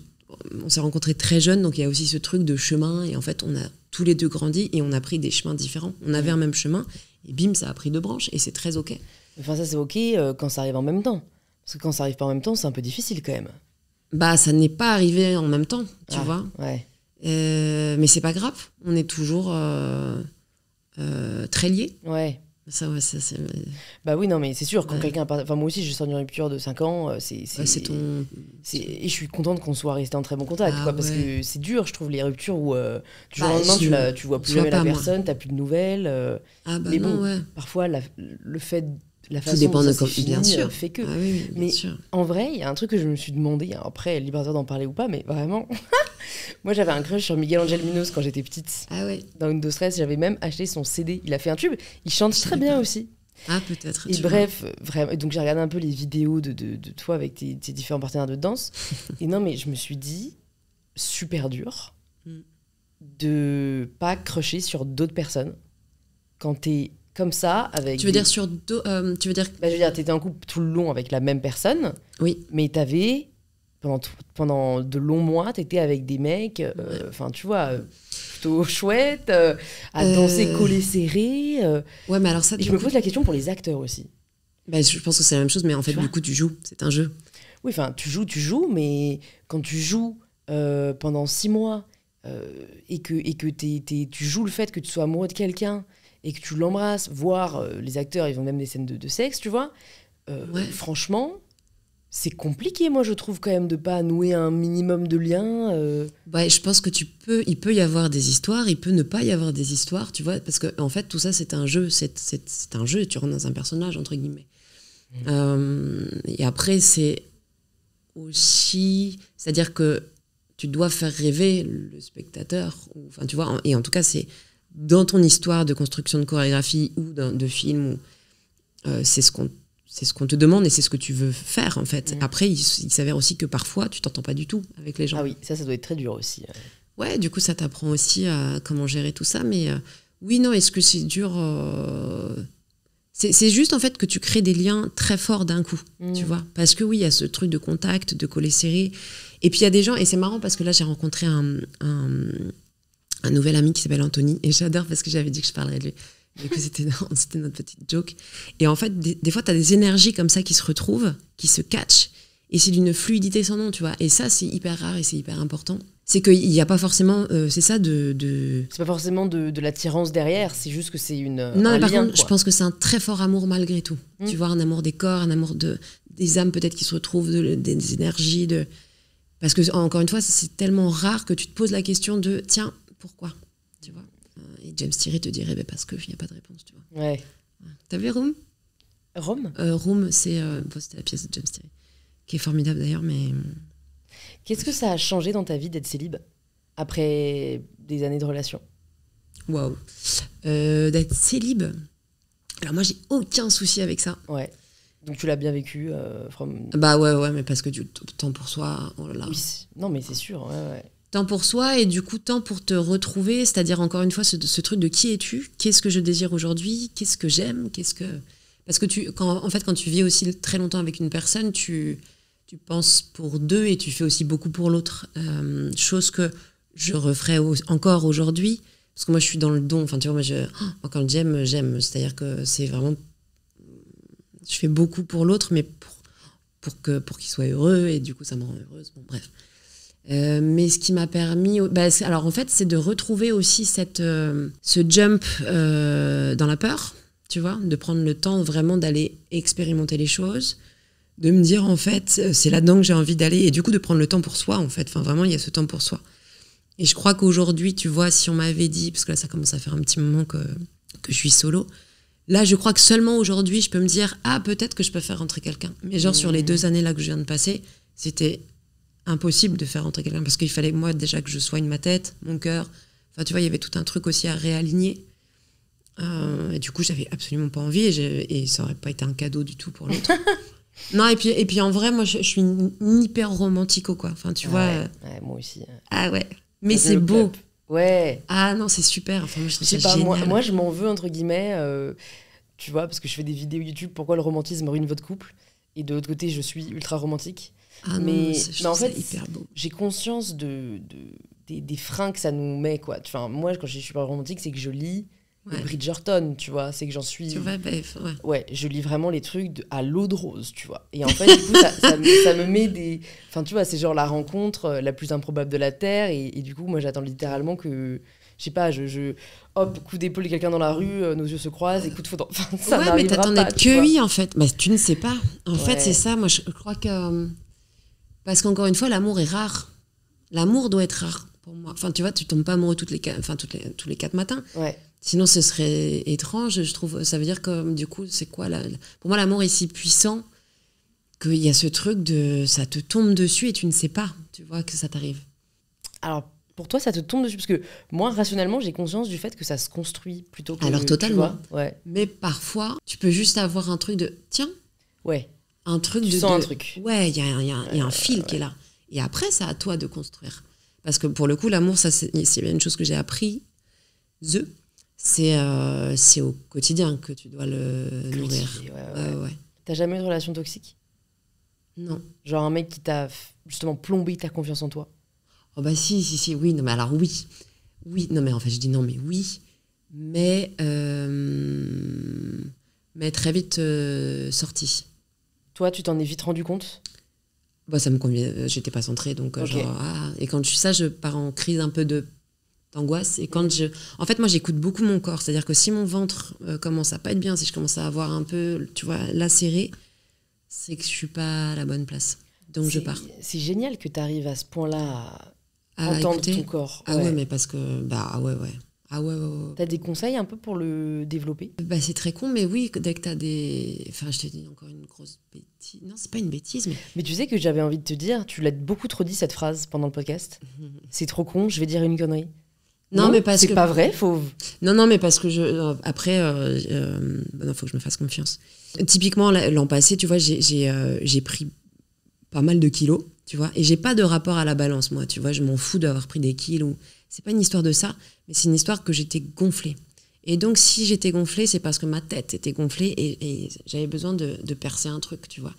on s'est rencontrés très jeunes, donc il y a aussi ce truc de chemin. Et en fait, on a tous les deux grandi et on a pris des chemins différents. On avait un même chemin et bim, ça a pris deux branches et c'est très OK. Enfin, ça, c'est OK euh, quand ça arrive en même temps. Parce que quand ça arrive pas en même temps, c'est un peu difficile quand même. Bah, ça n'est pas arrivé en même temps, tu ah, vois. Ouais. Euh, mais c'est pas grave. On est toujours euh, très liés. Ouais. Bah oui, non, mais c'est sûr, quand quelqu'un. Part... Enfin, moi aussi, je sorti d'une rupture de 5 ans. Euh, c'est ouais, ton. Et je suis contente qu'on soit resté en très bon contact, ah quoi, parce que c'est dur, je trouve, les ruptures où euh, du au bah, lendemain, tu, vois plus jamais la personne, t'as plus de nouvelles. Euh, ah, bah mais bon, parfois, le fait la façon dépend dont de bien euh, sûr. fait que. Ah mais en vrai, il y a un truc que je me suis demandé, hein. après, libre d'en parler ou pas, mais vraiment, moi j'avais un crush sur Miguel Angel Minos quand j'étais petite. Ah ouais. Dans une 13, j'avais même acheté son CD. Il a fait un tube, il chante très bien aussi. Ah, peut-être. Et bref, vraiment, donc j'ai regardé un peu les vidéos de, toi avec tes, tes, différents partenaires de danse. et non, mais je me suis dit, super dur hmm. de pas crusher sur d'autres personnes quand t'es comme ça avec tu veux dire sur euh, tu veux dire bah, je veux dire t'étais en couple tout le long avec la même personne oui mais t'avais pendant pendant de longs mois t'étais avec des mecs euh, enfin tu vois euh, plutôt chouette à danser collé serré ouais mais alors ça et je me pose la question pour les acteurs aussi bah, je pense que c'est la même chose mais en fait du coup tu joues c'est un jeu oui enfin tu joues tu joues mais quand tu joues pendant six mois et que et que tu joues le fait que tu sois amoureux de quelqu'un et que tu l'embrasses, voir euh, les acteurs, ils ont même des scènes de, de sexe, tu vois. Euh, franchement, c'est compliqué, moi, je trouve, quand même, de pas nouer un minimum de liens. Euh. Bah, je pense que tu peux, il peut y avoir des histoires, il peut ne pas y avoir des histoires, tu vois, parce que, en fait, tout ça, c'est un jeu, c'est, un jeu, tu rentres dans un personnage, entre guillemets. Mmh. et après, c'est aussi, c'est-à-dire que tu dois faire rêver le spectateur, enfin, tu vois, et en tout cas, c'est dans ton histoire de construction de chorégraphie ou de film, euh, c'est ce qu'on ce qu'on te demande et c'est ce que tu veux faire en fait. Après, il, s'avère aussi que parfois tu t'entends pas du tout avec les gens. Ah oui, ça, ça doit être très dur aussi. Hein. Ouais, du coup, ça t'apprend aussi à comment gérer tout ça. Mais euh, oui, non, est-ce que c'est dur euh, C'est juste en fait que tu crées des liens très forts d'un coup, mmh. tu vois. Parce que oui, il y a ce truc de contact, de coller serré. Et puis il y a des gens, et c'est marrant parce que là j'ai rencontré un, un nouvel ami qui s'appelle Anthony. Et j'adore parce que j'avais dit que je parlerais de lui. c'était notre petite joke. Et en fait, des, fois, tu as des énergies comme ça qui se retrouvent, qui se catchent. Et c'est d'une fluidité sans nom, tu vois. Et ça, c'est hyper rare et c'est hyper important. C'est qu'il n'y a pas forcément. Euh, c'est ça de. C'est pas forcément de, l'attirance derrière, c'est juste que c'est une. Non, par contre, je pense que c'est un très fort amour malgré tout. Hmm. Tu vois, un amour des corps, un amour de, des âmes peut-être qui se retrouvent, des, des énergies. De... Parce que, encore une fois, c'est tellement rare que tu te poses la question de tiens, pourquoi tu vois euh, et James Thierry te dirait bah, parce qu'il n'y a pas de réponse tu vois ouais t'as vu Room Rome euh, Room, c'est euh, la pièce de James Thierry, qui est formidable d'ailleurs, mais. Qu'est-ce que ça a changé dans ta vie d'être célib après des années de relation Waouh D'être célib Alors moi, j'ai aucun souci avec ça. Ouais. Donc tu l'as bien vécu from... Bah ouais, ouais, mais parce que du temps pour soi, oh là là. non, mais c'est sûr, ouais, ouais temps pour soi et du coup temps pour te retrouver, c'est-à-dire encore une fois ce, ce truc de qui es-tu, qu'est-ce que je désire aujourd'hui, qu'est-ce que j'aime, qu'est-ce que parce que tu quand, en fait quand tu vis aussi très longtemps avec une personne, tu tu penses pour deux et tu fais aussi beaucoup pour l'autre, euh, chose que je referais encore aujourd'hui parce que moi je suis dans le don, enfin tu vois moi je oh, quand j'aime j'aime, c'est-à-dire que c'est vraiment je fais beaucoup pour l'autre mais pour pour que pour qu'il soit heureux et du coup ça me rend heureuse. Bon bref. Euh, mais ce qui m'a permis, bah, alors en fait, c'est de retrouver aussi cette, euh, ce jump euh, dans la peur, tu vois, de prendre le temps vraiment d'aller expérimenter les choses, de me dire en fait, c'est là-dedans que j'ai envie d'aller, et du coup de prendre le temps pour soi, en fait. Enfin, vraiment, il y a ce temps pour soi. Et je crois qu'aujourd'hui, tu vois, si on m'avait dit, parce que là, ça commence à faire un petit moment que, que je suis solo, Là, je crois que seulement aujourd'hui, je peux me dire ah peut-être que je peux faire rentrer quelqu'un. Mais genre sur les deux années là que je viens de passer, c'était impossible de faire entrer quelqu'un parce qu'il fallait moi déjà que je soigne ma tête, mon cœur. Enfin, tu vois, il y avait tout un truc aussi à réaligner. Euh, et du coup, j'avais absolument pas envie et, ça aurait pas été un cadeau du tout pour l'autre. non, et puis, et puis en vrai, moi, je, suis hyper romantico, quoi. Enfin, tu vois. Ouais, euh, moi aussi. Hein. Ah ouais. Mais c'est beau. Ouais. Ah non, c'est super. Enfin, moi, je Moi, je m'en veux, entre guillemets, euh, tu vois, parce que je fais des vidéos YouTube, pourquoi le romantisme ruine votre couple Et de l'autre côté, je suis ultra romantique. Ah mais, non, en fait, hyper beau. J'ai conscience de, des, freins que ça nous met, quoi. Enfin, moi, quand je suis pas romantique, c'est que je lis Bridgerton, tu vois. C'est que j'en suis. Tu ouais. je lis vraiment les trucs de, à l'eau de rose, tu vois. Et en fait, du coup, ça, me, met des. Enfin, tu vois, c'est genre la rencontre euh, la plus improbable de la Terre. Et, du coup, moi, j'attends littéralement que je sais pas, je, hop, coup d'épaule de quelqu'un dans la rue, euh, nos yeux se croisent et coup de foudre. Enfin, ça ouais, mais t'attends d'être oui en fait. bah, tu ne sais pas. En fait, c'est ça. Moi, je crois que euh, parce qu'encore une fois, l'amour est rare. L'amour doit être rare pour moi. Enfin, tu vois, tu tombes pas amoureux toutes les, enfin, toutes les, tous les quatre matins. Ouais. Sinon, ce serait étrange. Je trouve, ça veut dire que du coup, c'est quoi Pour moi, l'amour est si puissant qu'il y a ce truc de ça te tombe dessus et tu ne sais pas, tu vois, que ça t'arrive. Alors, pour toi, ça te tombe dessus Parce que moi, rationnellement, j'ai conscience du fait que ça se construit plutôt que. Alors, totalement. ouais. Mais parfois, tu peux juste avoir un truc de tiens. Ouais un truc tu de, sens un truc. Ouais, il y, a, un fil qui est là. Et après, c'est à toi de construire. Parce que pour le coup, l'amour, ça c'est une chose que j'ai appris. The, c'est euh, au quotidien que tu dois le nourrir. T'as jamais eu de relation toxique Non. Genre un mec qui t'a justement plombé ta confiance en toi Oh bah si, si, si, oui, non mais alors oui. Oui, non mais en fait je dis non mais oui. Mais, euh, mais très vite sortie euh, sorti. Toi, tu t'en es vite rendu compte bah, Ça me convient, euh, j'étais pas centrée. Donc, euh, ah. Et quand je suis ça, je pars en crise un peu de d'angoisse. Et quand je. En fait, moi, j'écoute beaucoup mon corps. C'est-à-dire que si mon ventre euh, commence à pas être bien, si je commence à avoir un peu, tu vois, lacéré, c'est que je suis pas à la bonne place. Donc, je pars. C'est génial que tu arrives à ce point-là à, entendre ton corps. Ah ouais. mais parce que. Bah, ah ouais, ouais. Ah ouais, ouais, T'as des conseils un peu pour le développer Bah c'est très con, mais oui, dès que t'as des... Enfin, je te dis encore une grosse bêtise. Non, c'est pas une bêtise, mais... Mais tu sais que j'avais envie de te dire, tu l'as beaucoup trop dit cette phrase pendant le podcast. C'est trop con, je vais dire une connerie. Non, mais parce que... C'est pas vrai, faut... Non, non, mais parce que je... Euh, après, euh, euh faut que je me fasse confiance. Typiquement, l'an passé, tu vois, j'ai euh, j'ai pris pas mal de kilos, tu vois, et j'ai pas de rapport à la balance, moi, tu vois, je m'en fous d'avoir pris des kilos. C'est pas une histoire de ça, mais c'est une histoire que j'étais gonflée. Et donc, si j'étais gonflée, c'est parce que ma tête était gonflée et, j'avais besoin de, percer un truc, tu vois.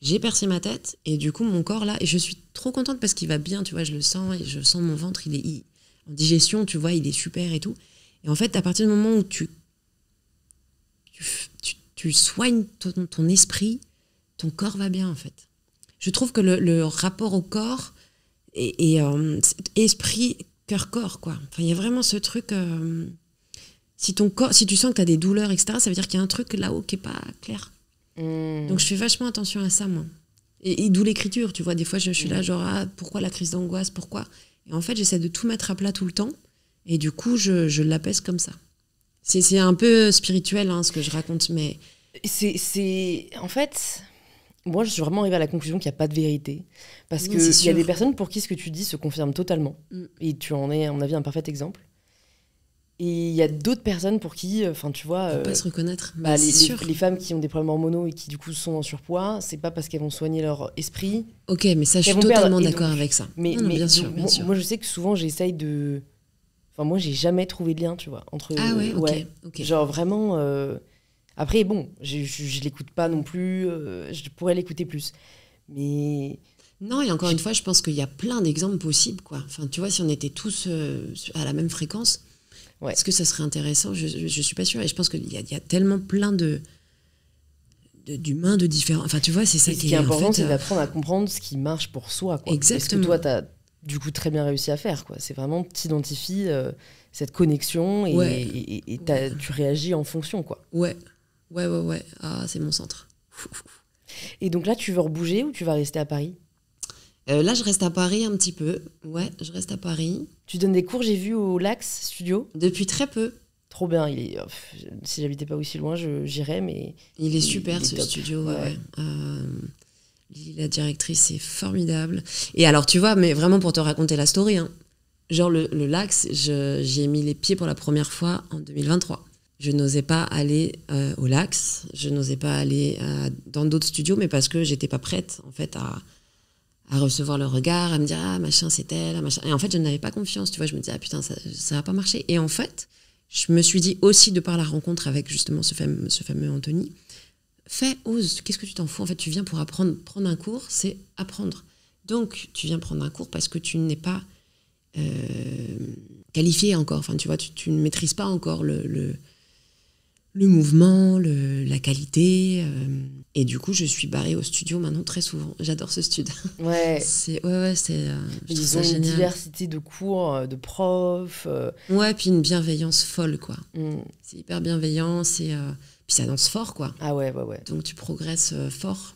J'ai percé ma tête et du coup, mon corps là, et je suis trop contente parce qu'il va bien, tu vois, je le sens et je sens mon ventre, il est en digestion, tu vois, il est super et tout. Et en fait, à partir du moment où tu, tu, soignes ton, esprit, ton corps va bien en fait. Je trouve que le, rapport au corps et, et euh, esprit, corps quoi. Enfin, il y a vraiment ce truc. Euh, si ton corps, si tu sens que tu as des douleurs, etc., ça veut dire qu'il y a un truc là-haut qui est pas clair. Hmm. Donc je fais vachement attention à ça, moi. Et, d'où l'écriture, tu vois. Des fois, je, suis là, hmm. genre, ah, pourquoi la crise d'angoisse, pourquoi Et en fait, j'essaie de tout mettre à plat tout le temps. Et du coup, je, je l'apaise comme ça. C'est un peu spirituel, hein, ce que je raconte, mais. C'est. En fait moi, je suis vraiment arrivée à la conclusion qu'il n'y a pas de vérité. Parce qu'il y a des personnes pour qui ce que tu dis se confirme totalement. Mm. Et tu en es, à mon avis, un parfait exemple. Et il y a d'autres personnes pour qui, euh, enfin, tu vois. pas euh, se reconnaître. Bah, les, Les, femmes qui ont des problèmes hormonaux et qui, du coup, sont en surpoids, c'est pas parce qu'elles vont soigner leur esprit. Ok, mais ça, je suis totalement d'accord avec ça. Mais, mais bien, sûr, bien moi, sûr, moi, je sais que souvent, j'essaye de. Enfin, moi, j'ai jamais trouvé de lien, tu vois. Entre, ah ouais, ok. Genre, vraiment. Euh, après, bon, je ne l'écoute pas non plus, euh, je pourrais l'écouter plus. Mais. Non, et encore une fois, je pense qu'il y a plein d'exemples possibles. Quoi. Enfin, tu vois, si on était tous euh, à la même fréquence, est-ce que ça serait intéressant Je ne suis pas sûre. Et je pense qu'il y, a tellement plein de d'humains de, de différents. Enfin, tu vois, c'est ça qui, ce qui est, important, c'est euh, d'apprendre à comprendre ce qui marche pour soi. Quoi. Exactement. Parce que toi, tu as du coup très bien réussi à faire. Quoi. C'est vraiment, tu cette connexion et, tu réagis en fonction. Quoi. Ouais. Ouais, ouais, ouais. Ah, c'est mon centre. Et donc là, tu veux rebouger ou tu vas rester à Paris euh, Là, je reste à Paris un petit peu. Ouais, je reste à Paris. Tu donnes des cours, j'ai vu, au Lax Studio Depuis très peu. Trop bien. Il est... Si j'habitais pas aussi loin, j'irais, mais. Il est super, ce studio. Ouais. Euh, la directrice, est formidable. Et alors, tu vois, mais vraiment pour te raconter la story, hein. genre le, le Lax, j'y ai mis les pieds pour la première fois en 2023 je n'osais pas aller euh, au Lax, je n'osais pas aller euh, dans d'autres studios, mais parce que j'étais pas prête en fait à, à, recevoir le regard, à me dire ah machin c'est elle, ah, machin. Et en fait je n'avais pas confiance, tu vois, je me disais ah putain ça, ça va pas marcher. Et en fait je me suis dit aussi de par la rencontre avec justement ce fameux, ce fameux Anthony, fais ose, qu'est-ce que tu t'en fous en fait tu viens pour apprendre, prendre un cours c'est apprendre. Donc tu viens prendre un cours parce que tu n'es pas euh, qualifié encore, enfin tu vois tu, ne maîtrises pas encore le le mouvement, le, la qualité. Euh, et du coup, je suis barrée au studio maintenant très souvent. J'adore ce studio. Ouais. C'est, ouais, ouais, c'est. Euh, ils une diversité de cours, euh, de profs. Ouais, puis une bienveillance folle, quoi. Mm. C'est hyper bienveillant. C'est, puis ça danse fort, quoi. Ah ouais, ouais, ouais. Donc tu progresses fort.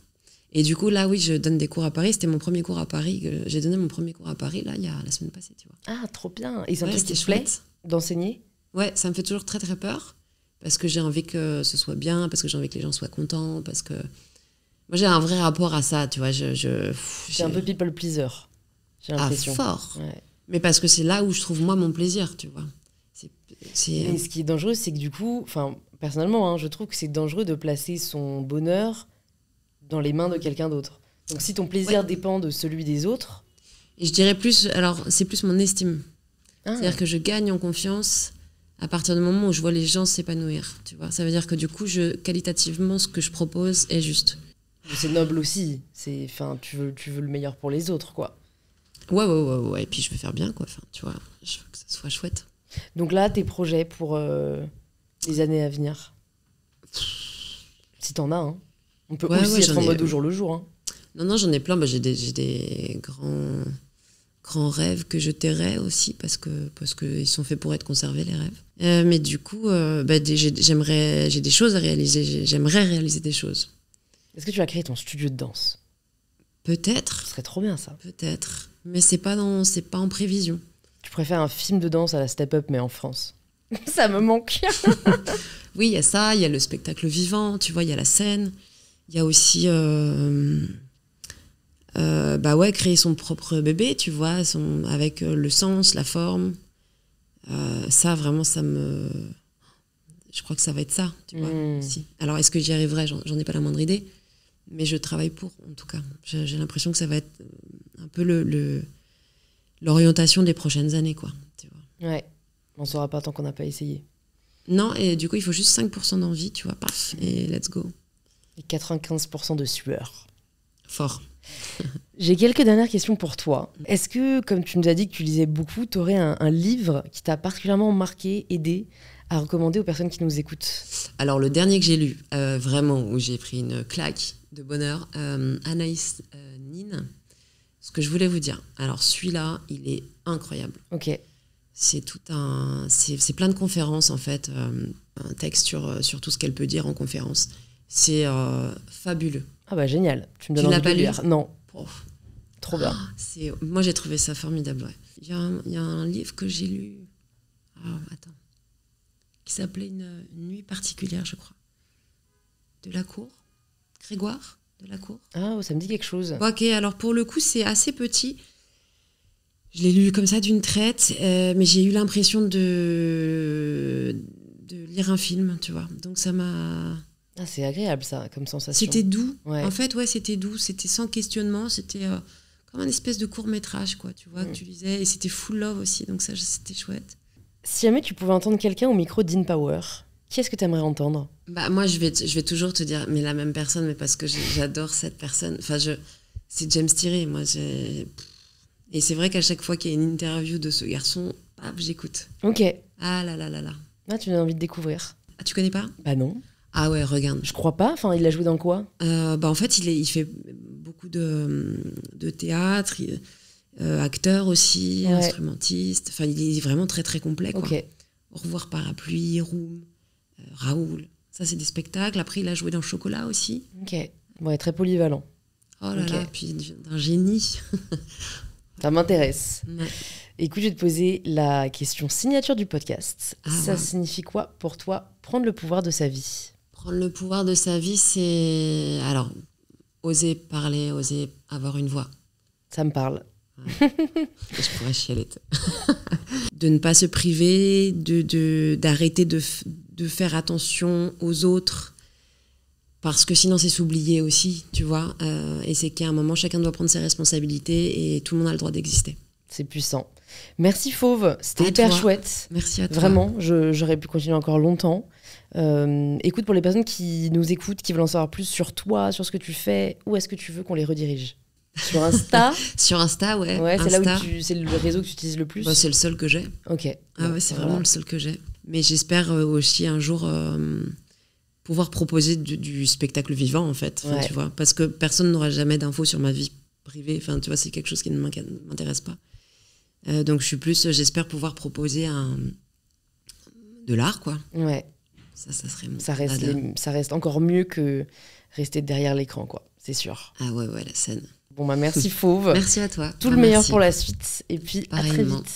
Et du coup, là, oui, je donne des cours à Paris. C'était mon premier cours à Paris. J'ai donné mon premier cours à Paris, là, il y a la semaine passée, tu vois. Ah, trop bien. Ils ont ouais, chouette d'enseigner Ouais, ça me fait toujours très, très peur parce que j'ai envie que ce soit bien, parce que j'ai envie que les gens soient contents, parce que. Moi, j'ai un vrai rapport à ça, tu vois. Je, je, c'est un peu people pleaser, j'ai ah, l'impression. fort. Mais parce que c'est là où je trouve, moi, mon plaisir, tu vois. Et ce qui est dangereux, c'est que du coup, enfin, personnellement, hein, je trouve que c'est dangereux de placer son bonheur dans les mains de quelqu'un d'autre. Donc si ton plaisir dépend de celui des autres. Et je dirais plus, alors c'est plus mon estime. Ah. C'est-à-dire que je gagne en confiance à partir du moment où je vois les gens s'épanouir. Tu vois, ça veut dire que du coup, je, qualitativement, ce que je propose est juste. C'est noble aussi. C'est, enfin, tu veux, tu veux le meilleur pour les autres, quoi. Ouais, ouais, ouais, ouais. Et puis je veux faire bien, quoi. Enfin, tu vois, je veux que ça soit chouette. Donc là, tes projets pour euh, les années à venir. Si t'en as, hein. On peut aussi être en, mode euh, au jour le jour. Hein. Non, non, j'en ai plein. Bah, j'ai des, des grands Grand rêve que je tairais aussi parce que parce que sont faits pour être conservés les rêves. Euh, mais du coup, euh, bah, j'aimerais, j'ai des choses à réaliser. J'aimerais réaliser des choses. Est-ce que tu vas créer ton studio de danse Peut-être. Ce serait trop bien ça. Peut-être, mais c'est pas dans, c'est pas en prévision. Tu préfères un film de danse à la Step Up mais en France Ça me manque. oui, il y a ça, il y a le spectacle vivant, tu vois, il y a la scène, il y a aussi. Euh, euh, bah ouais, créer son propre bébé, tu vois, son, avec euh, le sens, la forme. Euh, ça, vraiment, ça me. Je crois que ça va être ça, tu vois. Hmm. Alors, est-ce que j'y arriverai J'en ai pas la moindre idée. Mais je travaille pour, en tout cas. J'ai l'impression que ça va être un peu l'orientation le, l'orientation des prochaines années, quoi. Tu vois. Ouais. On saura pas tant qu'on n'a pas essayé. Non, et du coup, il faut juste 5% d'envie, tu vois, paf, et let's go. Et 95% de sueur. Fort. J'ai quelques dernières questions pour toi. Est-ce que, comme tu nous as dit que tu lisais beaucoup, tu aurais un, livre qui t'a particulièrement marqué, aidé à recommander aux personnes qui nous écoutent Alors, le dernier que j'ai lu, euh, vraiment, où j'ai pris une claque de bonheur, euh, Anaïs euh, Nin, ce que je voulais vous dire. Alors, celui-là, il est incroyable. Ok. C'est tout un. C'est plein de conférences, en fait, un texte sur, sur tout ce qu'elle peut dire en conférence. C'est fabuleux. Ah bah génial, tu me donnes envie pas de lire. Non. Trop bien. Ah, moi j'ai trouvé ça formidable. Il, y a un, livre que j'ai lu. Ah, attends. Qui s'appelait une, nuit particulière, je crois. De la cour. Grégoire de la cour. Ah, ça me dit quelque chose. Ok, alors pour le coup, c'est assez petit. Je l'ai lu comme ça d'une traite, euh, mais j'ai eu l'impression de... de lire un film, tu vois. Donc ça m'a ah, c'est agréable ça, comme sensation. C'était doux. En fait, ouais, c'était doux. C'était sans questionnement. C'était euh, comme un espèce de court métrage, quoi. Tu vois, que mm. tu lisais. Et c'était full love aussi. Donc ça, c'était chouette. Si jamais tu pouvais entendre quelqu'un au micro d'In Power, qui est-ce que tu aimerais entendre Bah moi, je vais, je vais toujours te dire, mais la même personne, mais parce que j'adore cette personne. Enfin, je, c'est James Thierry. Moi, Et c'est vrai qu'à chaque fois qu'il y a une interview de ce garçon, j'écoute. Ok. Ah là là là là. Ah, tu as envie de découvrir. Ah, tu connais pas Bah non. Ah ouais, regarde. Je crois pas. Enfin, il a joué dans quoi euh, bah En fait, il, fait beaucoup de, théâtre, euh, acteur aussi, instrumentiste. Enfin, il est vraiment très très complet. Au revoir Parapluie, Room, euh, Raoul. Ça, c'est des spectacles. Après, il a joué dans Chocolat aussi. Ok. Ouais, très polyvalent. Oh là là, puis d'un génie. Ça m'intéresse. Écoute, je vais te poser la question signature du podcast. Ah, ça signifie quoi pour toi prendre le pouvoir de sa vie le pouvoir de sa vie, c'est. Alors, oser parler, oser avoir une voix. Ça me parle. je pourrais chialer. de ne pas se priver, d'arrêter de, d'arrêter de, faire attention aux autres. Parce que sinon, c'est s'oublier aussi, tu vois. Euh, et c'est qu'à un moment, chacun doit prendre ses responsabilités et tout le monde a le droit d'exister. C'est puissant. Merci Fauve, c'était hyper chouette. Merci à toi. Vraiment, j'aurais pu continuer encore longtemps. Euh, écoute, pour les personnes qui nous écoutent, qui veulent en savoir plus sur toi, sur ce que tu fais, où est-ce que tu veux qu'on les redirige Sur Insta Sur Insta, ouais. c'est là où c'est le réseau que tu utilises le plus C'est le seul que j'ai. Ok. Ah ouais, c'est vraiment le seul que j'ai. Mais j'espère euh, aussi un jour euh, pouvoir proposer du, spectacle vivant, en fait. tu vois, parce que personne n'aura jamais d'infos sur ma vie privée. Enfin, tu vois, c'est quelque chose qui ne m'intéresse pas. donc, je suis plus, j'espère pouvoir proposer un, de l'art, quoi. Ouais. Ça, ça serait ça reste, ça reste encore mieux que rester derrière l'écran, quoi. C'est sûr. Ah ouais, ouais, la scène. Bon, bah merci Fauve. merci à toi. Tout ah, le meilleur pour la suite. Et puis, à très vite.